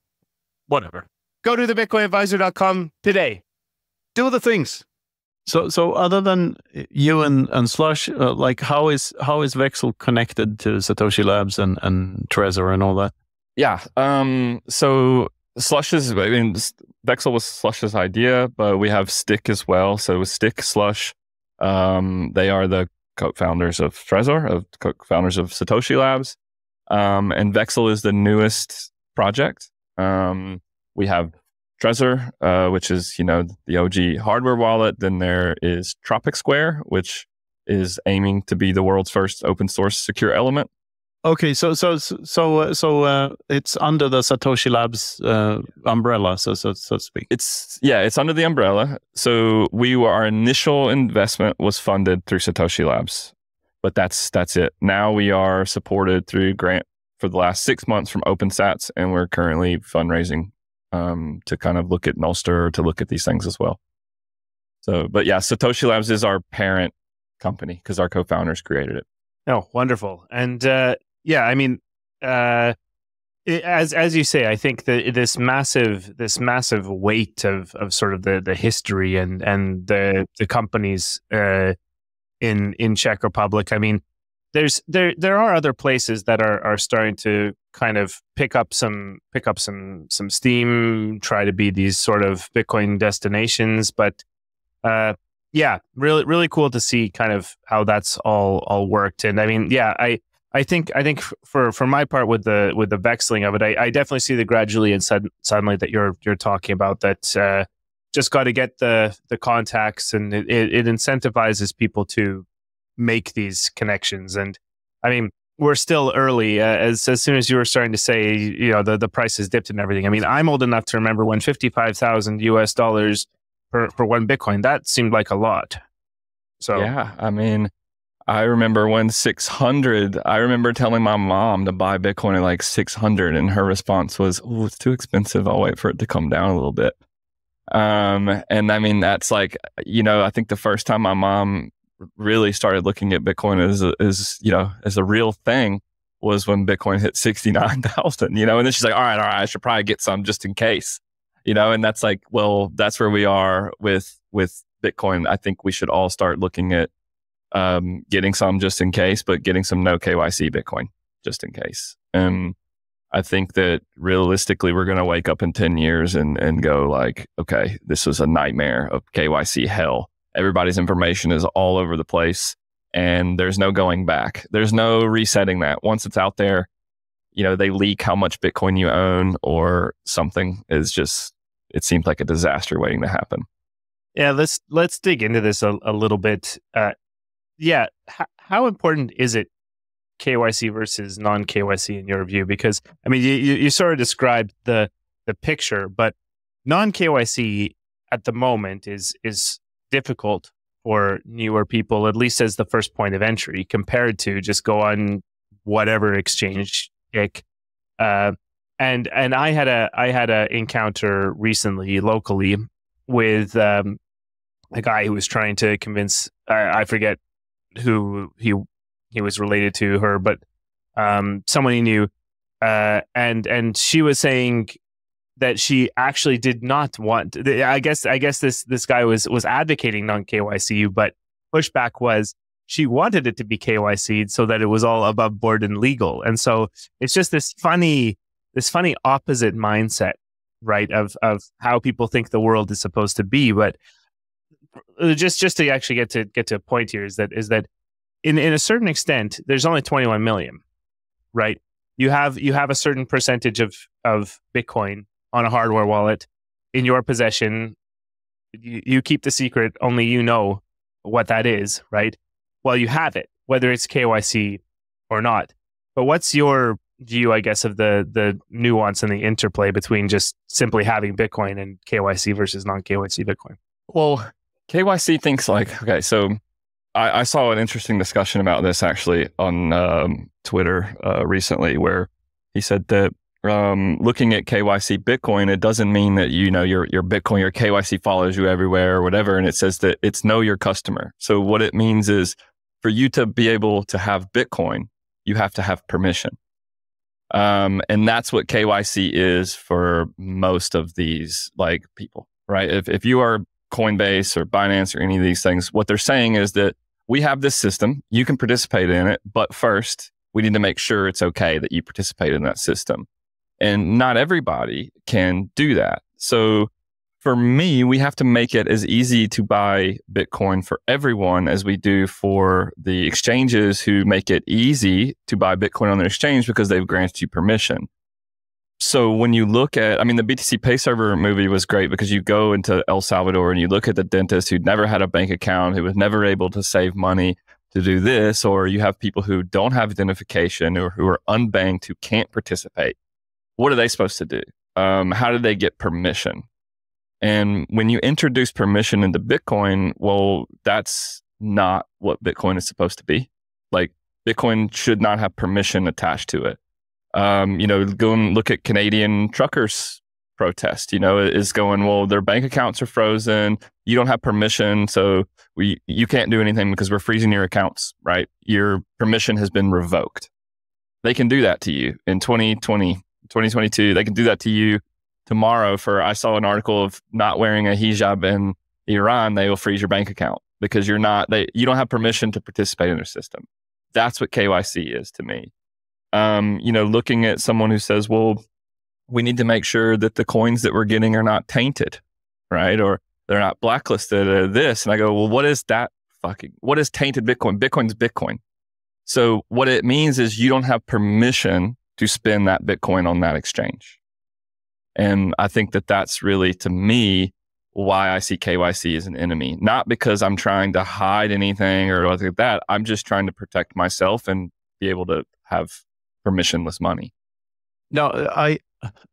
whatever. Go to thebitcoinadvisor.com today. Do the things. So, so other than you and, and Slush, uh, like how is how is Vexel connected to Satoshi Labs and and Trezor and all that? Yeah. Um. So Slush's, I mean, Vexel was Slush's idea, but we have Stick as well. So Stick Slush, um, they are the co-founders of Trezor, of co-founders of Satoshi Labs, um, and Vexel is the newest project. Um, we have Trezor, uh, which is you know the OG hardware wallet. Then there is Tropic Square, which is aiming to be the world's first open source secure element. Okay, so so so so uh, uh it's under the Satoshi Labs uh, umbrella, so so so to speak. It's yeah, it's under the umbrella. So we were our initial investment was funded through Satoshi Labs, but that's that's it. Now we are supported through grant for the last six months from OpenSats, and we're currently fundraising um, to kind of look at Nulster to look at these things as well. So, but yeah, Satoshi Labs is our parent company because our co-founders created it. Oh, wonderful! And uh, yeah, I mean, uh, it, as as you say, I think that this massive this massive weight of of sort of the the history and and the the companies uh, in in Czech Republic. I mean, there's there there are other places that are are starting to kind of pick up some pick up some some steam, try to be these sort of Bitcoin destinations, but uh, yeah, really really cool to see kind of how that's all all worked. And I mean, yeah, I I think I think for for my part with the with the vexing of it, I, I definitely see the gradually and sud- suddenly that you're you're talking about that. Uh, just got to get the the contacts, and it, it, incentivizes people to make these connections. And I mean, we're still early. Uh, as as soon as you were starting to say, you know, the the price has dipped and everything. I mean, I'm old enough to remember when fifty five thousand U.S. dollars for for one Bitcoin that seemed like a lot. So yeah, I mean, I remember when six hundred. I remember telling my mom to buy Bitcoin at like six hundred, and her response was, "Oh, it's too expensive. I'll wait for it to come down a little bit." Um, and I mean, that's like, you know, I think the first time my mom really started looking at Bitcoin as a, as you know as a real thing was when Bitcoin hit sixty nine thousand. You know, and then she's like, "All right, all right, I should probably get some just in case." You know, and that's like, well, that's where we are with with Bitcoin. I think we should all start looking at um, getting some just in case, but getting some no KYC Bitcoin just in case. Um, I think that realistically, we're going to wake up in 10 years and, and go like, okay, this was a nightmare of KYC hell everybody's information is all over the place and there's no going back. There's no resetting that. Once it's out there, you know, they leak how much Bitcoin you own or something is just, it seems like a disaster waiting to happen. Yeah, let's let's dig into this a, a little bit. Uh, yeah, h- how important is it KYC versus non KYC in your view? Because I mean, you, you sort of described the the picture, but non KYC at the moment is is difficult for newer people, at least as the first point of entry, compared to just go on whatever exchange ick. Uh, and and I had a I had a encounter recently locally with um, a guy who was trying to convince I, I forget who he he was related to her, but um, someone he knew, uh, and and she was saying that she actually did not want. I guess I guess this this guy was was advocating non KYCU, but pushback was she wanted it to be KYC so that it was all above board and legal. And so it's just this funny this funny opposite mindset, right? Of of how people think the world is supposed to be, but uh, just just to actually get to get to a point here is that is that in in a certain extent there's only 21 million right you have you have a certain percentage of of bitcoin on a hardware wallet in your possession. You, you keep the secret, only you know what that is, right? Well, you have it, whether it's KYC or not. But what's your view, I guess, of the the nuance and the interplay between just simply having Bitcoin and KYC versus non KYC Bitcoin? Well, KYC thinks like okay, so I, I, saw an interesting discussion about this actually on um, Twitter uh, recently, where he said that um, looking at KYC Bitcoin, it doesn't mean that you know your your Bitcoin, your KYC follows you everywhere or whatever. And it says that it's know your customer. So what it means is for you to be able to have Bitcoin, you have to have permission. Um, and that's what KYC is for most of these like people, right? If if you are Coinbase or Binance or any of these things, what they're saying is that we have this system, you can participate in it, but first we need to make sure it's okay that you participate in that system. And not everybody can do that. So for me, we have to make it as easy to buy Bitcoin for everyone as we do for the exchanges who make it easy to buy Bitcoin on their exchange because they've granted you permission. So when you look at, I mean, the BTC Pay Server movie was great because you go into El Salvador and you look at the dentist who never had a bank account, who was never able to save money to do this, or you have people who don't have identification or who are unbanked who can't participate what are they supposed to do? Um, how do they get permission? And when you introduce permission into Bitcoin, well, that's not what Bitcoin is supposed to be. Like Bitcoin should not have permission attached to it. Um, you know, go and look at Canadian truckers protest, you know, is going, well, their bank accounts are frozen. You don't have permission. So we, you can't do anything because we're freezing your accounts, right? Your permission has been revoked. They can do that to you in 2020 2022. They can do that to you tomorrow for I saw an article of not wearing a hijab in Iran, they will freeze your bank account because you're not they you don't have permission to participate in their system. That's what KYC is to me. Um, you know, looking at someone who says, "Well, we need to make sure that the coins that we're getting are not tainted, right? Or they're not blacklisted or this." And I go, "Well, what is that fucking what is tainted Bitcoin? Bitcoin's Bitcoin. So what it means is you don't have permission to spend that Bitcoin on that exchange. And I think that that's really, to me, why I see KYC as an enemy. Not because I'm trying to hide anything or anything like that. I'm just trying to protect myself and be able to have permissionless money. No, I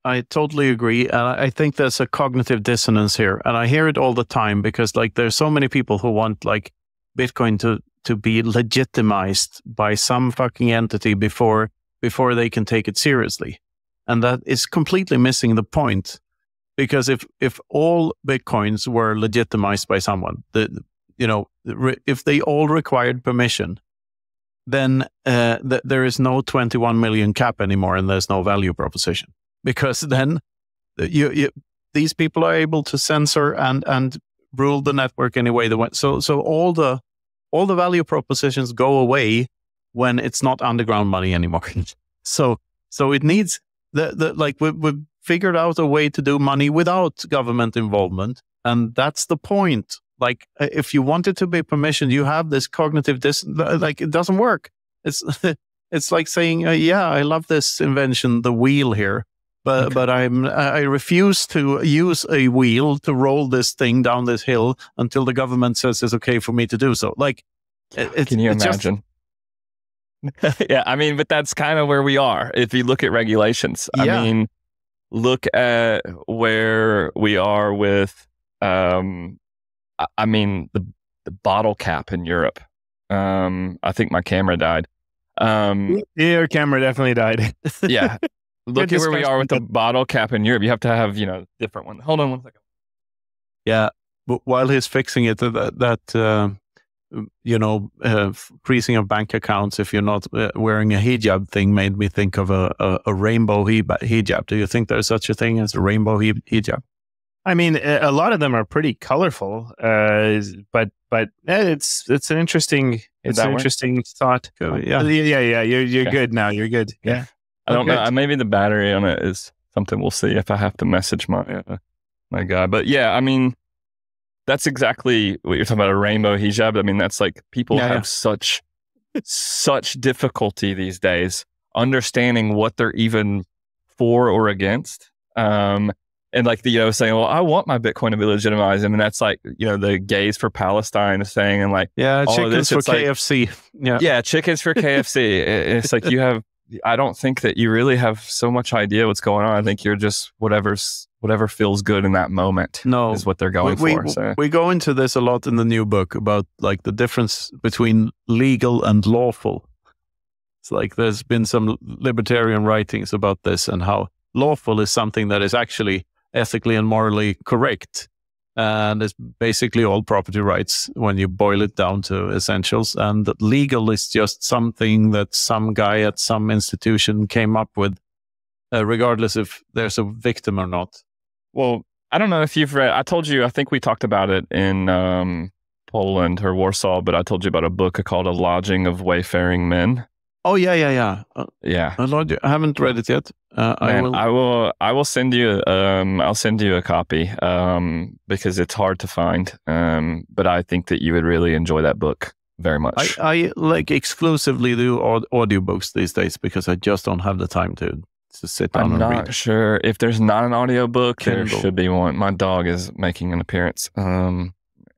I totally agree, and I think there's a cognitive dissonance here, and I hear it all the time because like there's so many people who want like Bitcoin to to be legitimized by some fucking entity before before they can take it seriously. And that is completely missing the point. Because if, if all Bitcoins were legitimized by someone, the, you know, if they all required permission, then uh, th there is no 21 million cap anymore and there's no value proposition. Because [LAUGHS] then you, you, these people are able to censor and, and rule the network any way they want. So, so all the all the value propositions go away when it's not underground money anymore. [LAUGHS] so so it needs the, the like we we figured out a way to do money without government involvement, and that's the point. Like if you want it to be permission, you have this cognitive dis like it doesn't work. It's [LAUGHS] it's like saying, uh, yeah, I love this invention, the wheel here. But, okay. but I'm I refuse to use a wheel to roll this thing down this hill until the government says it's okay for me to do so. Like, it, Can you imagine? Just, [LAUGHS] yeah, I mean, but that's kind of where we are. If you look at regulations, yeah. I mean, look at where we are with, um, I mean, the, the bottle cap in Europe. Um, I think my camera died. Um, your camera definitely died. [LAUGHS] yeah. Look at where we are with the bottle cap in Europe. You have to have, you know, different one. Hold on one second. Yeah. But while he's fixing it, uh, that, that uh, you know, uh, freezing of bank accounts if you're not uh, wearing a hijab thing made me think of a, a, a, rainbow hijab. Do you think there's such a thing as a rainbow hijab? I mean, a lot of them are pretty colorful, uh, but but eh, it's it's an interesting it's an interesting thought. Yeah, yeah, yeah. You're you're okay. good now. You're good. Yeah, yeah. I don't know. Uh, maybe the battery on it is something we'll see if I have to message my uh, my guy. But yeah, I mean, that's exactly what you're talking about a rainbow hijab. I mean, that's like people yeah, have yeah. such such difficulty these days understanding what they're even for or against. Um, and like the, you know saying, well, I want my Bitcoin to be legitimized, and that's like you know the gays for Palestine thing, and like yeah, chickens this, for KFC, yeah, yeah, chickens for KFC. [LAUGHS] it's like you have, I don't think that you really have so much idea what's going on. I think you're just whatever's whatever feels good in that moment no, is what they're going we, for. We, so. we go into this a lot in the new book about like the difference between legal and lawful. It's like there's been some libertarian writings about this and how lawful is something that is actually ethically and morally correct. And it's basically all property rights when you boil it down to essentials. And legal is just something that some guy at some institution came up with uh, regardless if there's a victim or not. Well, I don't know if you've read. I told you. I think we talked about it in um, Poland or Warsaw, but I told you about a book called "A Lodging of Wayfaring Men." Oh yeah, yeah, yeah, uh, yeah. A I haven't read it yet. Uh, Man, I will. I will. I will send you. Um, I'll send you a copy um, because it's hard to find. Um, but I think that you would really enjoy that book very much. I, I like exclusively do audio audiobooks these days because I just don't have the time to to sit down I'm and read. not sure. If there's not an audiobook, Kindle. there should be one. My dog is making an appearance. Um,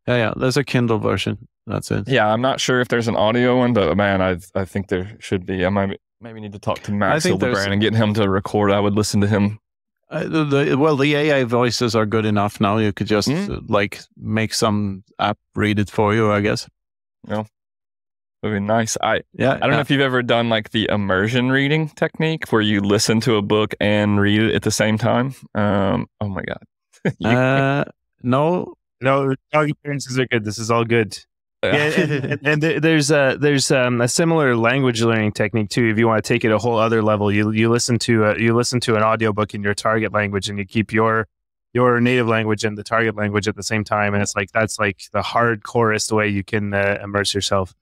yeah, yeah, there's a Kindle version. That's it. Yeah, I'm not sure if there's an audio one, but man, I I think there should be. I might maybe need to talk to Max Hildebrand and get him to record. I would listen to him. Uh, the, the, well, the AI voices are good enough now. You could just mm-hmm. like make some app read it for you, I guess. Yeah. Would be nice. I yeah. I don't yeah. know if you've ever done like the immersion reading technique where you listen to a book and read it at the same time. Um, oh my god. [LAUGHS] uh, no, no. All experiences are good. This is all good. Yeah, [LAUGHS] and, and, and, there's a there's um, a similar language learning technique too. If you want to take it a whole other level, you you listen to a, you listen to an audiobook in your target language, and you keep your your native language and the target language at the same time. And it's like that's like the hardcorest way you can uh, immerse yourself.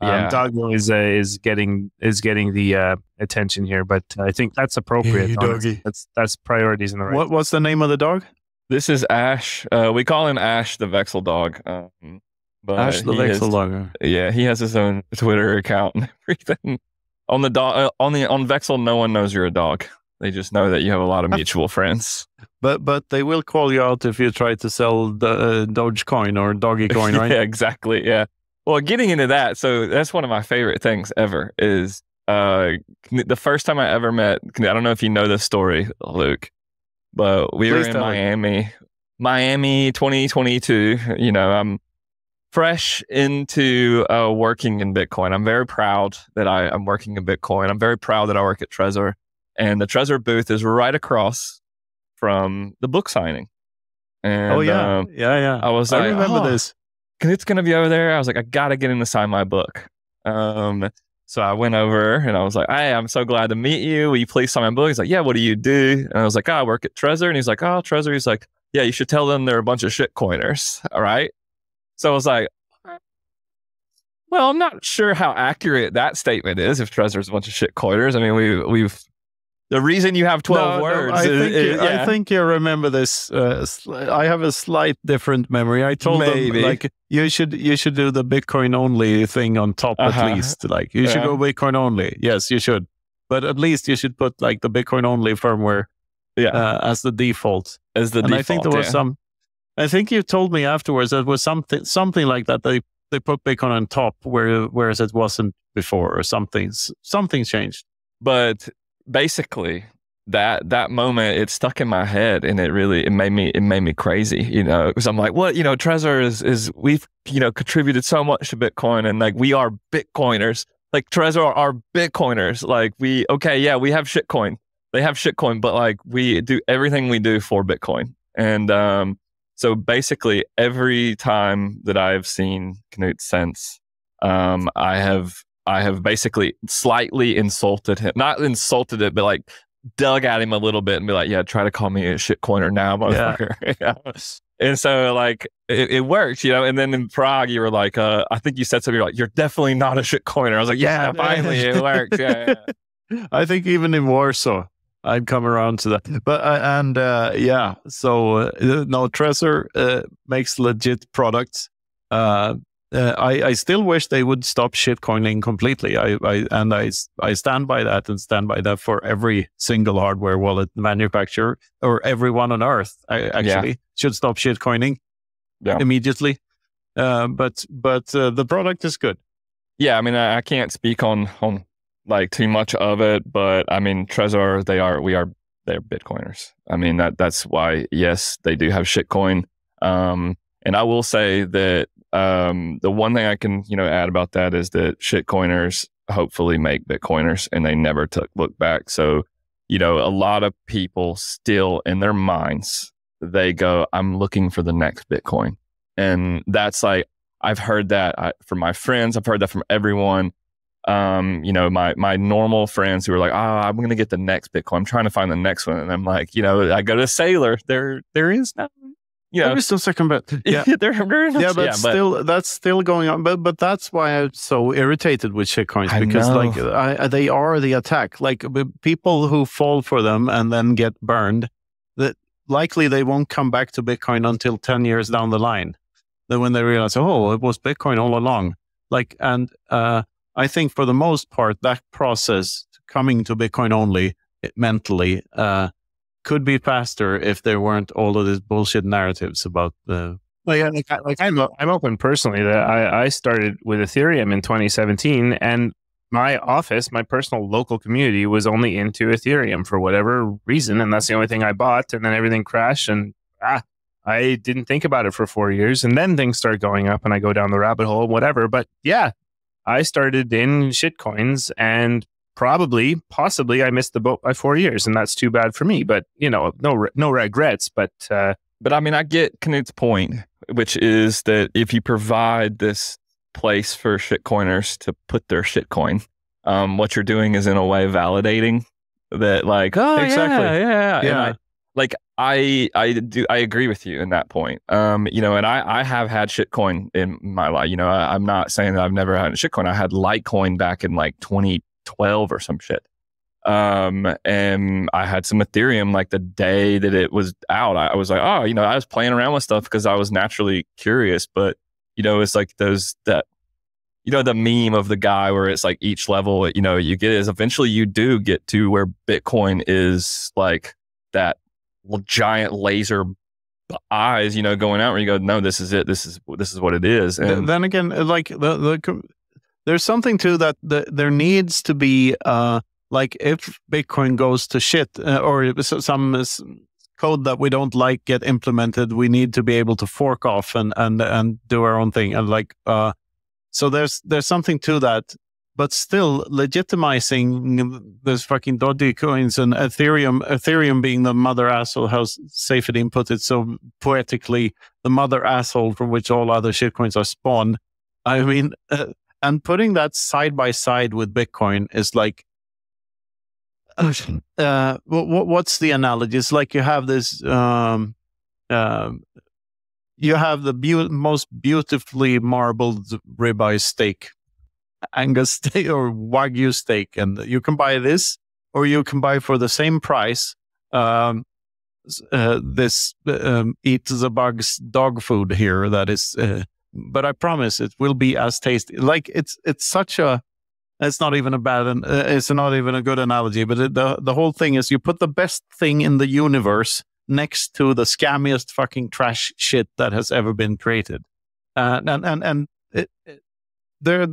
Um, yeah. Um, is uh, is getting is getting the uh, attention here, but I think that's appropriate. Hey, doggy. That's that's priorities in the right. What what's the name of the dog? This is Ash. Uh, we call him Ash the Vexel dog. Um, but Ash the Vexel is, dog. Yeah, he has his own Twitter account and [LAUGHS] everything. on the dog uh, on the on Vexel, no one knows you're a dog. They just know that you have a lot of [LAUGHS] mutual friends. But but they will call you out if you try to sell the uh, Dogecoin or Doggy Coin, [LAUGHS] right? yeah, exactly. Yeah. Well, getting into that, so that's one of my favorite things ever is uh, the first time I ever met. I don't know if you know this story, Luke, but we Please were in Miami, me. Miami 2022. You know, I'm fresh into uh, working in Bitcoin. I'm very proud that I, am working in Bitcoin. I'm very proud that I work at Trezor, and the Trezor booth is right across from the book signing. Oh, and, oh yeah, um, yeah, yeah. I was like, I remember oh. this because it's going to be over there. I was like, I got to get him to sign my book. Um, so I went over and I was like, Hey, I'm so glad to meet you. Will you please sign my book? He's like, Yeah, what do you do? And I was like, oh, I work at Trezor. And he's like, Oh, Trezor. He's like, Yeah, you should tell them they're a bunch of shit coiners. [LAUGHS] All right. So I was like, well, I'm not sure how accurate that statement is. If Trezor's a bunch of shit coiners, I mean, we we've the reason you have 12 no, words. No, I, think is, you, yeah. I, think you, remember this. Uh, I have a slight different memory. I told Maybe. them like you should you should do the Bitcoin only thing on top uh-huh. at least. Like you yeah. should go Bitcoin only. Yes, you should. But at least you should put like the Bitcoin only firmware yeah. Uh, as the default. As the and default, I think there was some. I think you told me afterwards that was something something like that. They they put Bitcoin on top, where, whereas it wasn't before, or something. Something changed. But basically that that moment it stuck in my head and it really it made me it made me crazy you know because i'm like what you know trezor is is we've you know contributed so much to bitcoin and like we are bitcoiners like trezor are bitcoiners like we okay yeah we have shitcoin they have shitcoin but like we do everything we do for bitcoin and um so basically every time that i've seen knut since um i have I have basically slightly insulted him, not insulted it, but like dug at him a little bit and be like, yeah, try to call me a shitcoiner now, motherfucker. Yeah. [LAUGHS] yeah. And so like it, it worked, you know. And then in Prague, you were like, uh, I think you said something you're like, you're definitely not a shitcoiner. I was like, yeah, [LAUGHS] finally it worked. Yeah, yeah. I think even in Warsaw, I'd come around to that. But uh, and uh, yeah, so uh, no, Trezor uh, makes legit products. Uh, uh, I, I still wish they would stop shitcoining completely. I, I and I I stand by that and stand by that for every single hardware wallet manufacturer or everyone on earth. I, actually yeah. should stop shitcoining yeah. immediately. Uh, but but uh, the product is good. Yeah, I mean I, I, can't speak on on like too much of it, but I mean Trezor they are we are they're Bitcoiners. I mean that that's why yes they do have shitcoin. Um, and I will say that um, the one thing I can you know add about that is that shitcoiners hopefully make bitcoiners, and they never took look back. So you know, a lot of people still in their minds they go, "I'm looking for the next Bitcoin," and that's like I've heard that uh, from my friends. I've heard that from everyone. Um, you know, my my normal friends who are like, "Oh, I'm going to get the next Bitcoin. I'm trying to find the next one," and I'm like, you know, I go to Sailor. There, there is no you know, there is no second best. Yeah, there, there is yeah, but yeah, still, that's still going on. But but that's why I'm so irritated with shitcoins because know. like I, they are the attack. Like people who fall for them and then get burned, that likely they won't come back to Bitcoin until ten years down the line. Then when they realize, oh, it was Bitcoin all along. Like and uh, I think for the most part, that process coming to Bitcoin only it, eh, mentally. Uh, could be faster if there weren't all of these bullshit narratives about the. Well, yeah, like, like I'm I'm open personally that I, I started with Ethereum in 2017, and my office, my personal local community, was only into Ethereum for whatever reason, and that's the only thing I bought. And then everything crashed, and ah, I didn't think about it for four years, and then things start going up, and I go down the rabbit hole, whatever. But yeah, I started in shitcoins, and probably, possibly, I missed the boat by four years, and that's too bad for me. But you know, no no regrets. But uh, but I mean, I get Knut's point, which is that if you provide this place for shitcoiners to put their shitcoin, um, what you're doing is in a way validating that, like, oh exactly, yeah, yeah, yeah. I, like I, I do, I agree with you in that point. Um, you know, and I, I have had shitcoin in my life. You know, I, am not saying that I've never had shitcoin. I had Litecoin back in like 20 12 or some shit. Um, and I had some Ethereum like the day that it was out. I, I was like, oh, you know, I was playing around with stuff because I was naturally curious. But, you know, it's like those that, you know, the meme of the guy where it's like each level, you know, you get is eventually you do get to where Bitcoin is like that giant laser eyes, you know, going out where you go, no, this is it. This is, this is what it is. And then again, like the, the, there's something too that, there needs to be uh, like if bitcoin goes to shit uh, or some code that we don't like get implemented we need to be able to fork off and and and do our own thing and like uh, so there's there's something to that but still legitimizing those fucking dodgy coins and ethereum ethereum being the mother asshole how safedin put it so poetically the mother asshole from which all other shitcoins are spawned i mean uh, and putting that side by side with Bitcoin is like, uh, what, what's the analogy? It's like you have this, um, uh, you have the be most beautifully marbled ribeye steak, Angus [LAUGHS] steak or Wagyu steak, and you can buy this, or you can buy for the same price um, uh, this um, a the bugs dog food here that is uh, but I promise it will be as tasty. Like it's it's such a it's not even a bad and uh, it's not even a good analogy, but it, the the whole thing is you put the best thing in the universe next to the scammiest fucking trash shit that has ever been created, uh, and and and it, it, there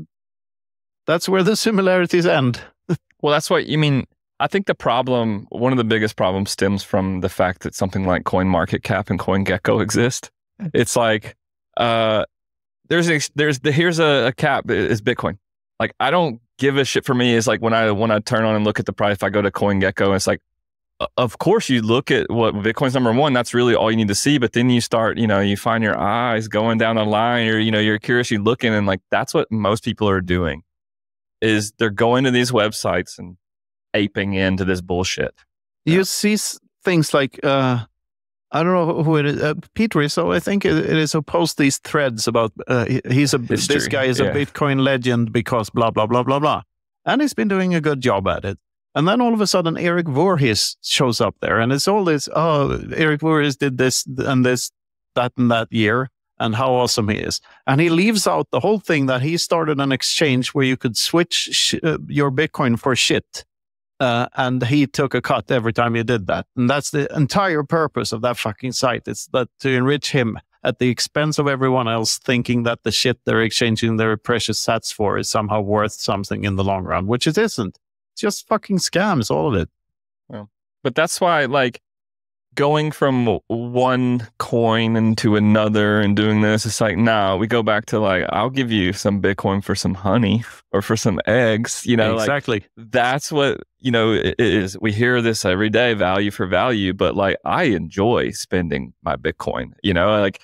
that's where the similarities end. [LAUGHS] well, that's what you mean. I think the problem, one of the biggest problems, stems from the fact that something like Coin Market Cap and CoinGecko exist. [LAUGHS] It's like uh, there's a, there's the here's a, a cap is Bitcoin. Like I don't give a shit for me is like when I when I turn on and look at the price. If I go to CoinGecko, and it's like, of course you look at what Bitcoin's number one. That's really all you need to see. But then you start, you know, you find your eyes going down the line. You're you know you're curious. You are looking and like that's what most people are doing. Is they're going to these websites and aping into this bullshit. You yeah. see things like uh, I don't know who it is. Uh, Pete Rizzo, I think it, it is, who posts these threads about uh, he's a History. this guy is yeah. a Bitcoin legend because blah blah blah blah blah, and he's been doing a good job at it. And then all of a sudden, Eric Voorhees shows up there, and it's all this. Oh, Eric Voorhees did this and this, that and that year, and how awesome he is. And he leaves out the whole thing that he started an exchange where you could switch uh, your Bitcoin for shit. Uh, and he took a cut every time he did that. And that's the entire purpose of that fucking site. It's that to enrich him at the expense of everyone else, thinking that the shit they're exchanging their precious sats for is somehow worth something in the long run, which it isn't. It's just fucking scams, all of it. But that's why, like, going from one coin into another and doing this, it's like, nah, we go back to like, I'll give you some Bitcoin for some honey or for some eggs, you know? Exactly. Like, that's what, you know, it is. We hear this every day, value for value, but like, I enjoy spending my Bitcoin, you know? Like,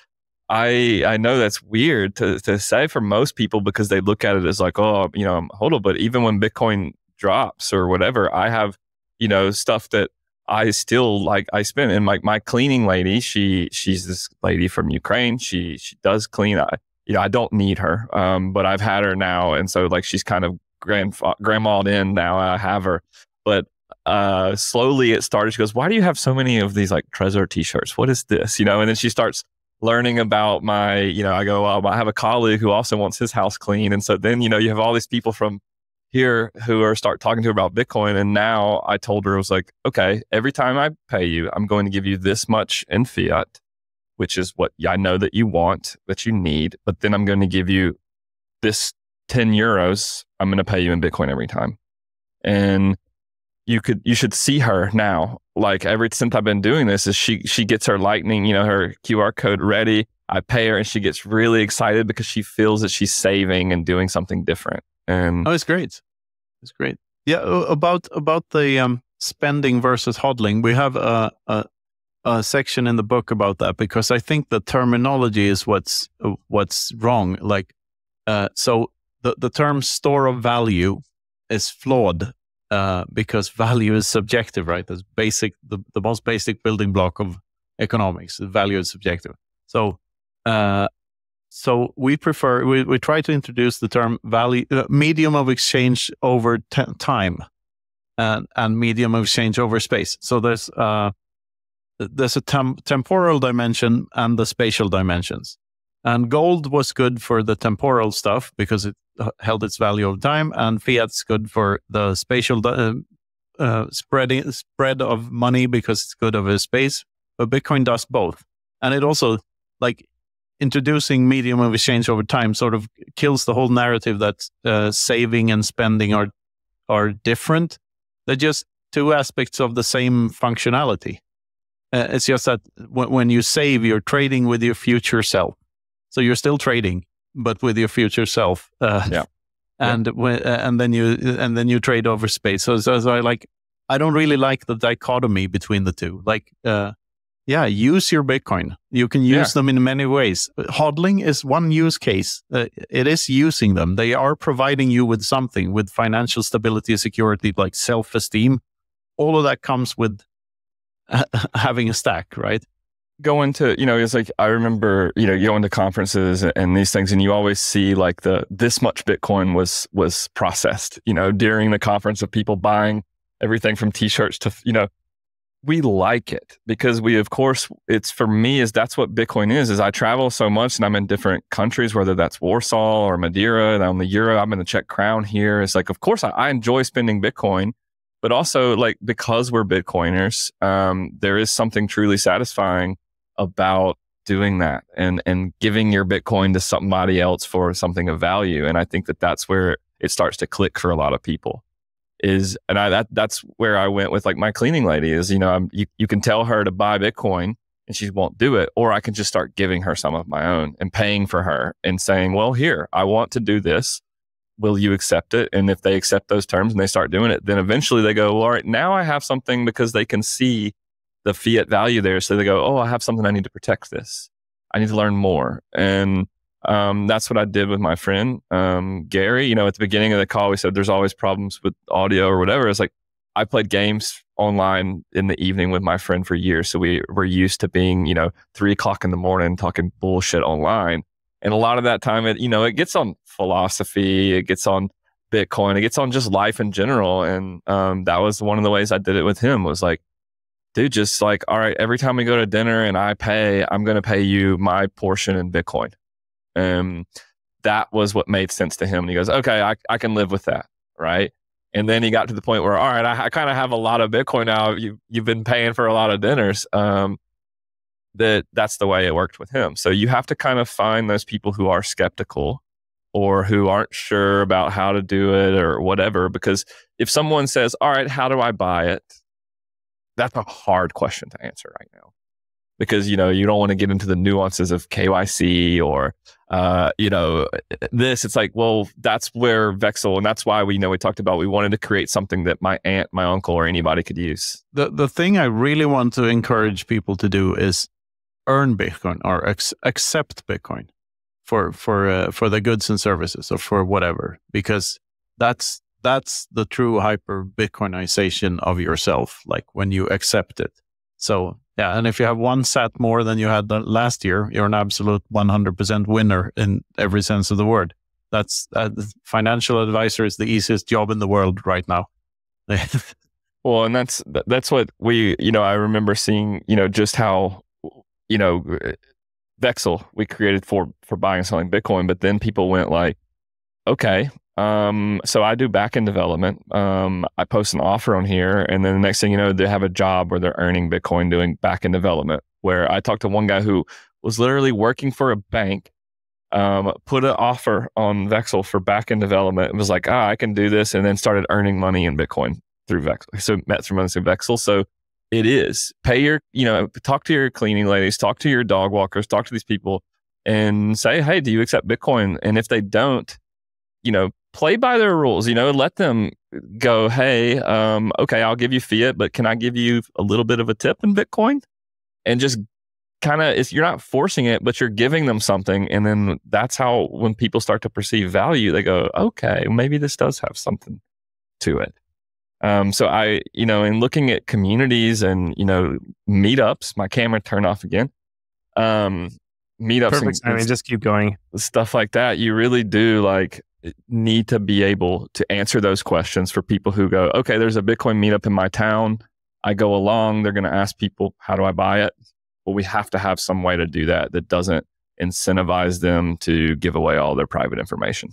I I know that's weird to, to say for most people because they look at it as like, oh, you know, hold on but even when Bitcoin drops or whatever, I have, you know, stuff that I still like I spend and my, my cleaning lady, she she's this lady from Ukraine. She she does clean. I you know, I don't need her. Um, but I've had her now and so like she's kind of grandfa- grandmaed in now. I have her. But uh slowly it started. She goes, Why do you have so many of these like treasure t shirts? What is this? You know, and then she starts learning about my, you know, I go, well, I have a colleague who also wants his house clean. And so then, you know, you have all these people from here who are start talking to about Bitcoin. And now I told her, I was like, okay, every time I pay you, I'm going to give you this much in fiat, which is what I know that you want, that you need. But then I'm going to give you this 10 euros. I'm going to pay you in Bitcoin every time. And you could you should see her now like every since i've been doing this is she she gets her lightning you know her qr code ready i pay her and she gets really excited because she feels that she's saving and doing something different um, oh, it's great. It's great. Yeah, about about the um, spending versus hodling, we have a, a, a section in the book about that because I think the terminology is what's what's wrong. Like, uh, so the the term store of value is flawed uh, because value is subjective, right? That's basic, the, the most basic building block of economics. Value is subjective. So uh, so we prefer, we, we try to introduce the term value, uh, medium of exchange over t- time and, and medium of exchange over space. So there's, uh, there's a temporal dimension and the spatial dimensions. And gold was good for the temporal stuff because it uh, held its value of time, and fiat's good for the spatial uh, uh, spreading spread of money because it's good over space. But Bitcoin does both, and it also like introducing medium of exchange over time sort of kills the whole narrative that uh, saving and spending are are different. They're just two aspects of the same functionality. Uh, it's just that w- when you save, you're trading with your future self. So you're still trading, but with your future self. Uh, yeah. [LAUGHS] And yeah. When, uh, and then you and then you trade over space. So, so, so I like I don't really like the dichotomy between the two. Like uh, yeah use your bitcoin you can use yeah. them in many ways hodling is one use case uh, it is using them they are providing you with something with financial stability security like self-esteem all of that comes with [LAUGHS] having a stack right going to you know it's like i remember you know going to conferences and these things and you always see like the this much bitcoin was was processed you know during the conference of people buying everything from t-shirts to you know we like it because we of course it's for me is that's what bitcoin is is i travel so much and i'm in different countries whether that's warsaw or madeira and i'm the euro i'm in the czech crown here it's like of course i, I enjoy spending bitcoin but also like because we're bitcoiners um, there is something truly satisfying about doing that and and giving your bitcoin to somebody else for something of value and i think that that's where it starts to click for a lot of people is and I that that's where I went with like my cleaning lady is you know I'm, you you can tell her to buy Bitcoin and she won't do it or I can just start giving her some of my own and paying for her and saying well here I want to do this will you accept it and if they accept those terms and they start doing it then eventually they go well, all right now I have something because they can see the fiat value there so they go oh I have something I need to protect this I need to learn more and um, that's what I did with my friend um, Gary. You know, at the beginning of the call, we said there's always problems with audio or whatever. It's like I played games online in the evening with my friend for years, so we were used to being you know three o'clock in the morning talking bullshit online. And a lot of that time, it you know, it gets on philosophy, it gets on Bitcoin, it gets on just life in general. And um, that was one of the ways I did it with him was like, dude, just like, all right, every time we go to dinner and I pay, I'm going to pay you my portion in Bitcoin. Um, that was what made sense to him. And he goes, okay, I, I can live with that. Right. And then he got to the point where, all right, I, I kind of have a lot of Bitcoin now. You, you've been paying for a lot of dinners. Um, that that's the way it worked with him. So you have to kind of find those people who are skeptical or who aren't sure about how to do it or whatever. Because if someone says, all right, how do I buy it? That's a hard question to answer right now because you know you don't want to get into the nuances of KYC or uh, you know this. It's like well, that's where Vexel, and that's why we you know we talked about we wanted to create something that my aunt, my uncle, or anybody could use. The the thing I really want to encourage people to do is earn Bitcoin or ex- accept Bitcoin for for uh, for the goods and services or for whatever because that's that's the true hyper bitcoinization of yourself like when you accept it so yeah, and if you have one sat more than you had last year, you're an absolute 100% winner in every sense of the word. That's uh, financial advisor is the easiest job in the world right now. [LAUGHS] well, and that's that's what we you know I remember seeing you know just how you know uh, Vexel we created for for buying and selling Bitcoin, but then people went like, okay, um, so I do backend development. Um, I post an offer on here, and then the next thing you know, they have a job where they're earning Bitcoin doing backend development. Where I talked to one guy who was literally working for a bank, um, put an offer on Vexel for backend development, and was like, "Ah, I can do this," and then started earning money in Bitcoin through Vexel. So met through money through Vexel. So it is pay your, you know, talk to your cleaning ladies, talk to your dog walkers, talk to these people, and say, "Hey, do you accept Bitcoin?" And if they don't, you know, play by their rules, you know, let them go, hey, um, okay, I'll give you fiat, but can I give you a little bit of a tip in Bitcoin? And just kind of, you're not forcing it, but you're giving them something. And then that's how, when people start to perceive value, they go, okay, maybe this does have something to it. Um, so I, you know, in looking at communities and, you know, meetups, my camera turned off again. Um, meetups. Perfect. And, I mean, just keep going. Stuff like that. You really do like need to be able to answer those questions for people who go, okay, there's a Bitcoin meetup in my town. I go along, they're going to ask people, how do I buy it? But we have to have some way to do that that doesn't incentivize them to give away all their private information.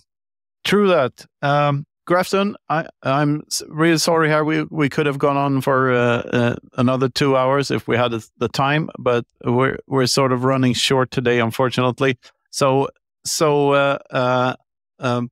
True that. Um, Grafton, I, am really sorry here. We, we could have gone on for uh, uh, another two hours if we had the time, but we're, we're sort of running short today, unfortunately. So, so uh, uh um,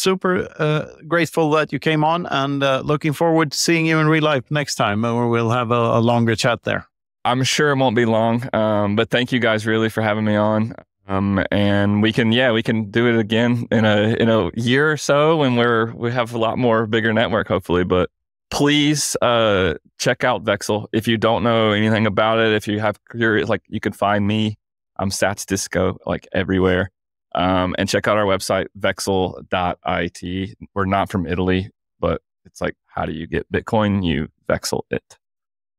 super uh, grateful that you came on and uh, looking forward to seeing you in real life next time uh, where we'll have a, a, longer chat there. I'm sure it won't be long, um, but thank you guys really for having me on. Um, and we can, yeah, we can do it again in a in a year or so when we're we have a lot more bigger network, hopefully. But please uh, check out Vexel if you don't know anything about it. If you have curious, like you can find me. I'm Sats Disco like everywhere. Um, and check out our website, vexel.it. We're not from Italy, but it's like, how do you get Bitcoin? You vexel it.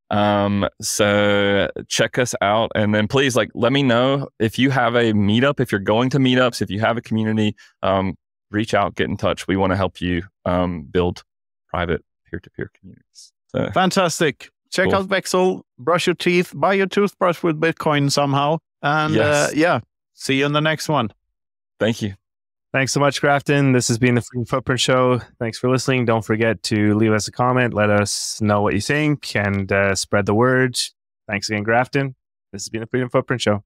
Um, so check us out and then please like let me know if you have a meetup, if you're going to meetups, if you have a community, um, reach out, get in touch. We want to help you um, build private peer-to-peer communities. So, Fantastic. Check cool. out Vexel, brush your teeth, buy your toothbrush with Bitcoin somehow. And uh, yes. uh, yeah, see you in the next one. Thank you. Thanks so much, Grafton. This has been the Free Footprint Show. Thanks for listening. Don't forget to leave us a comment, let us know what you think, and uh, spread the word. Thanks again, Grafton. This has been the Freedom Footprint Show.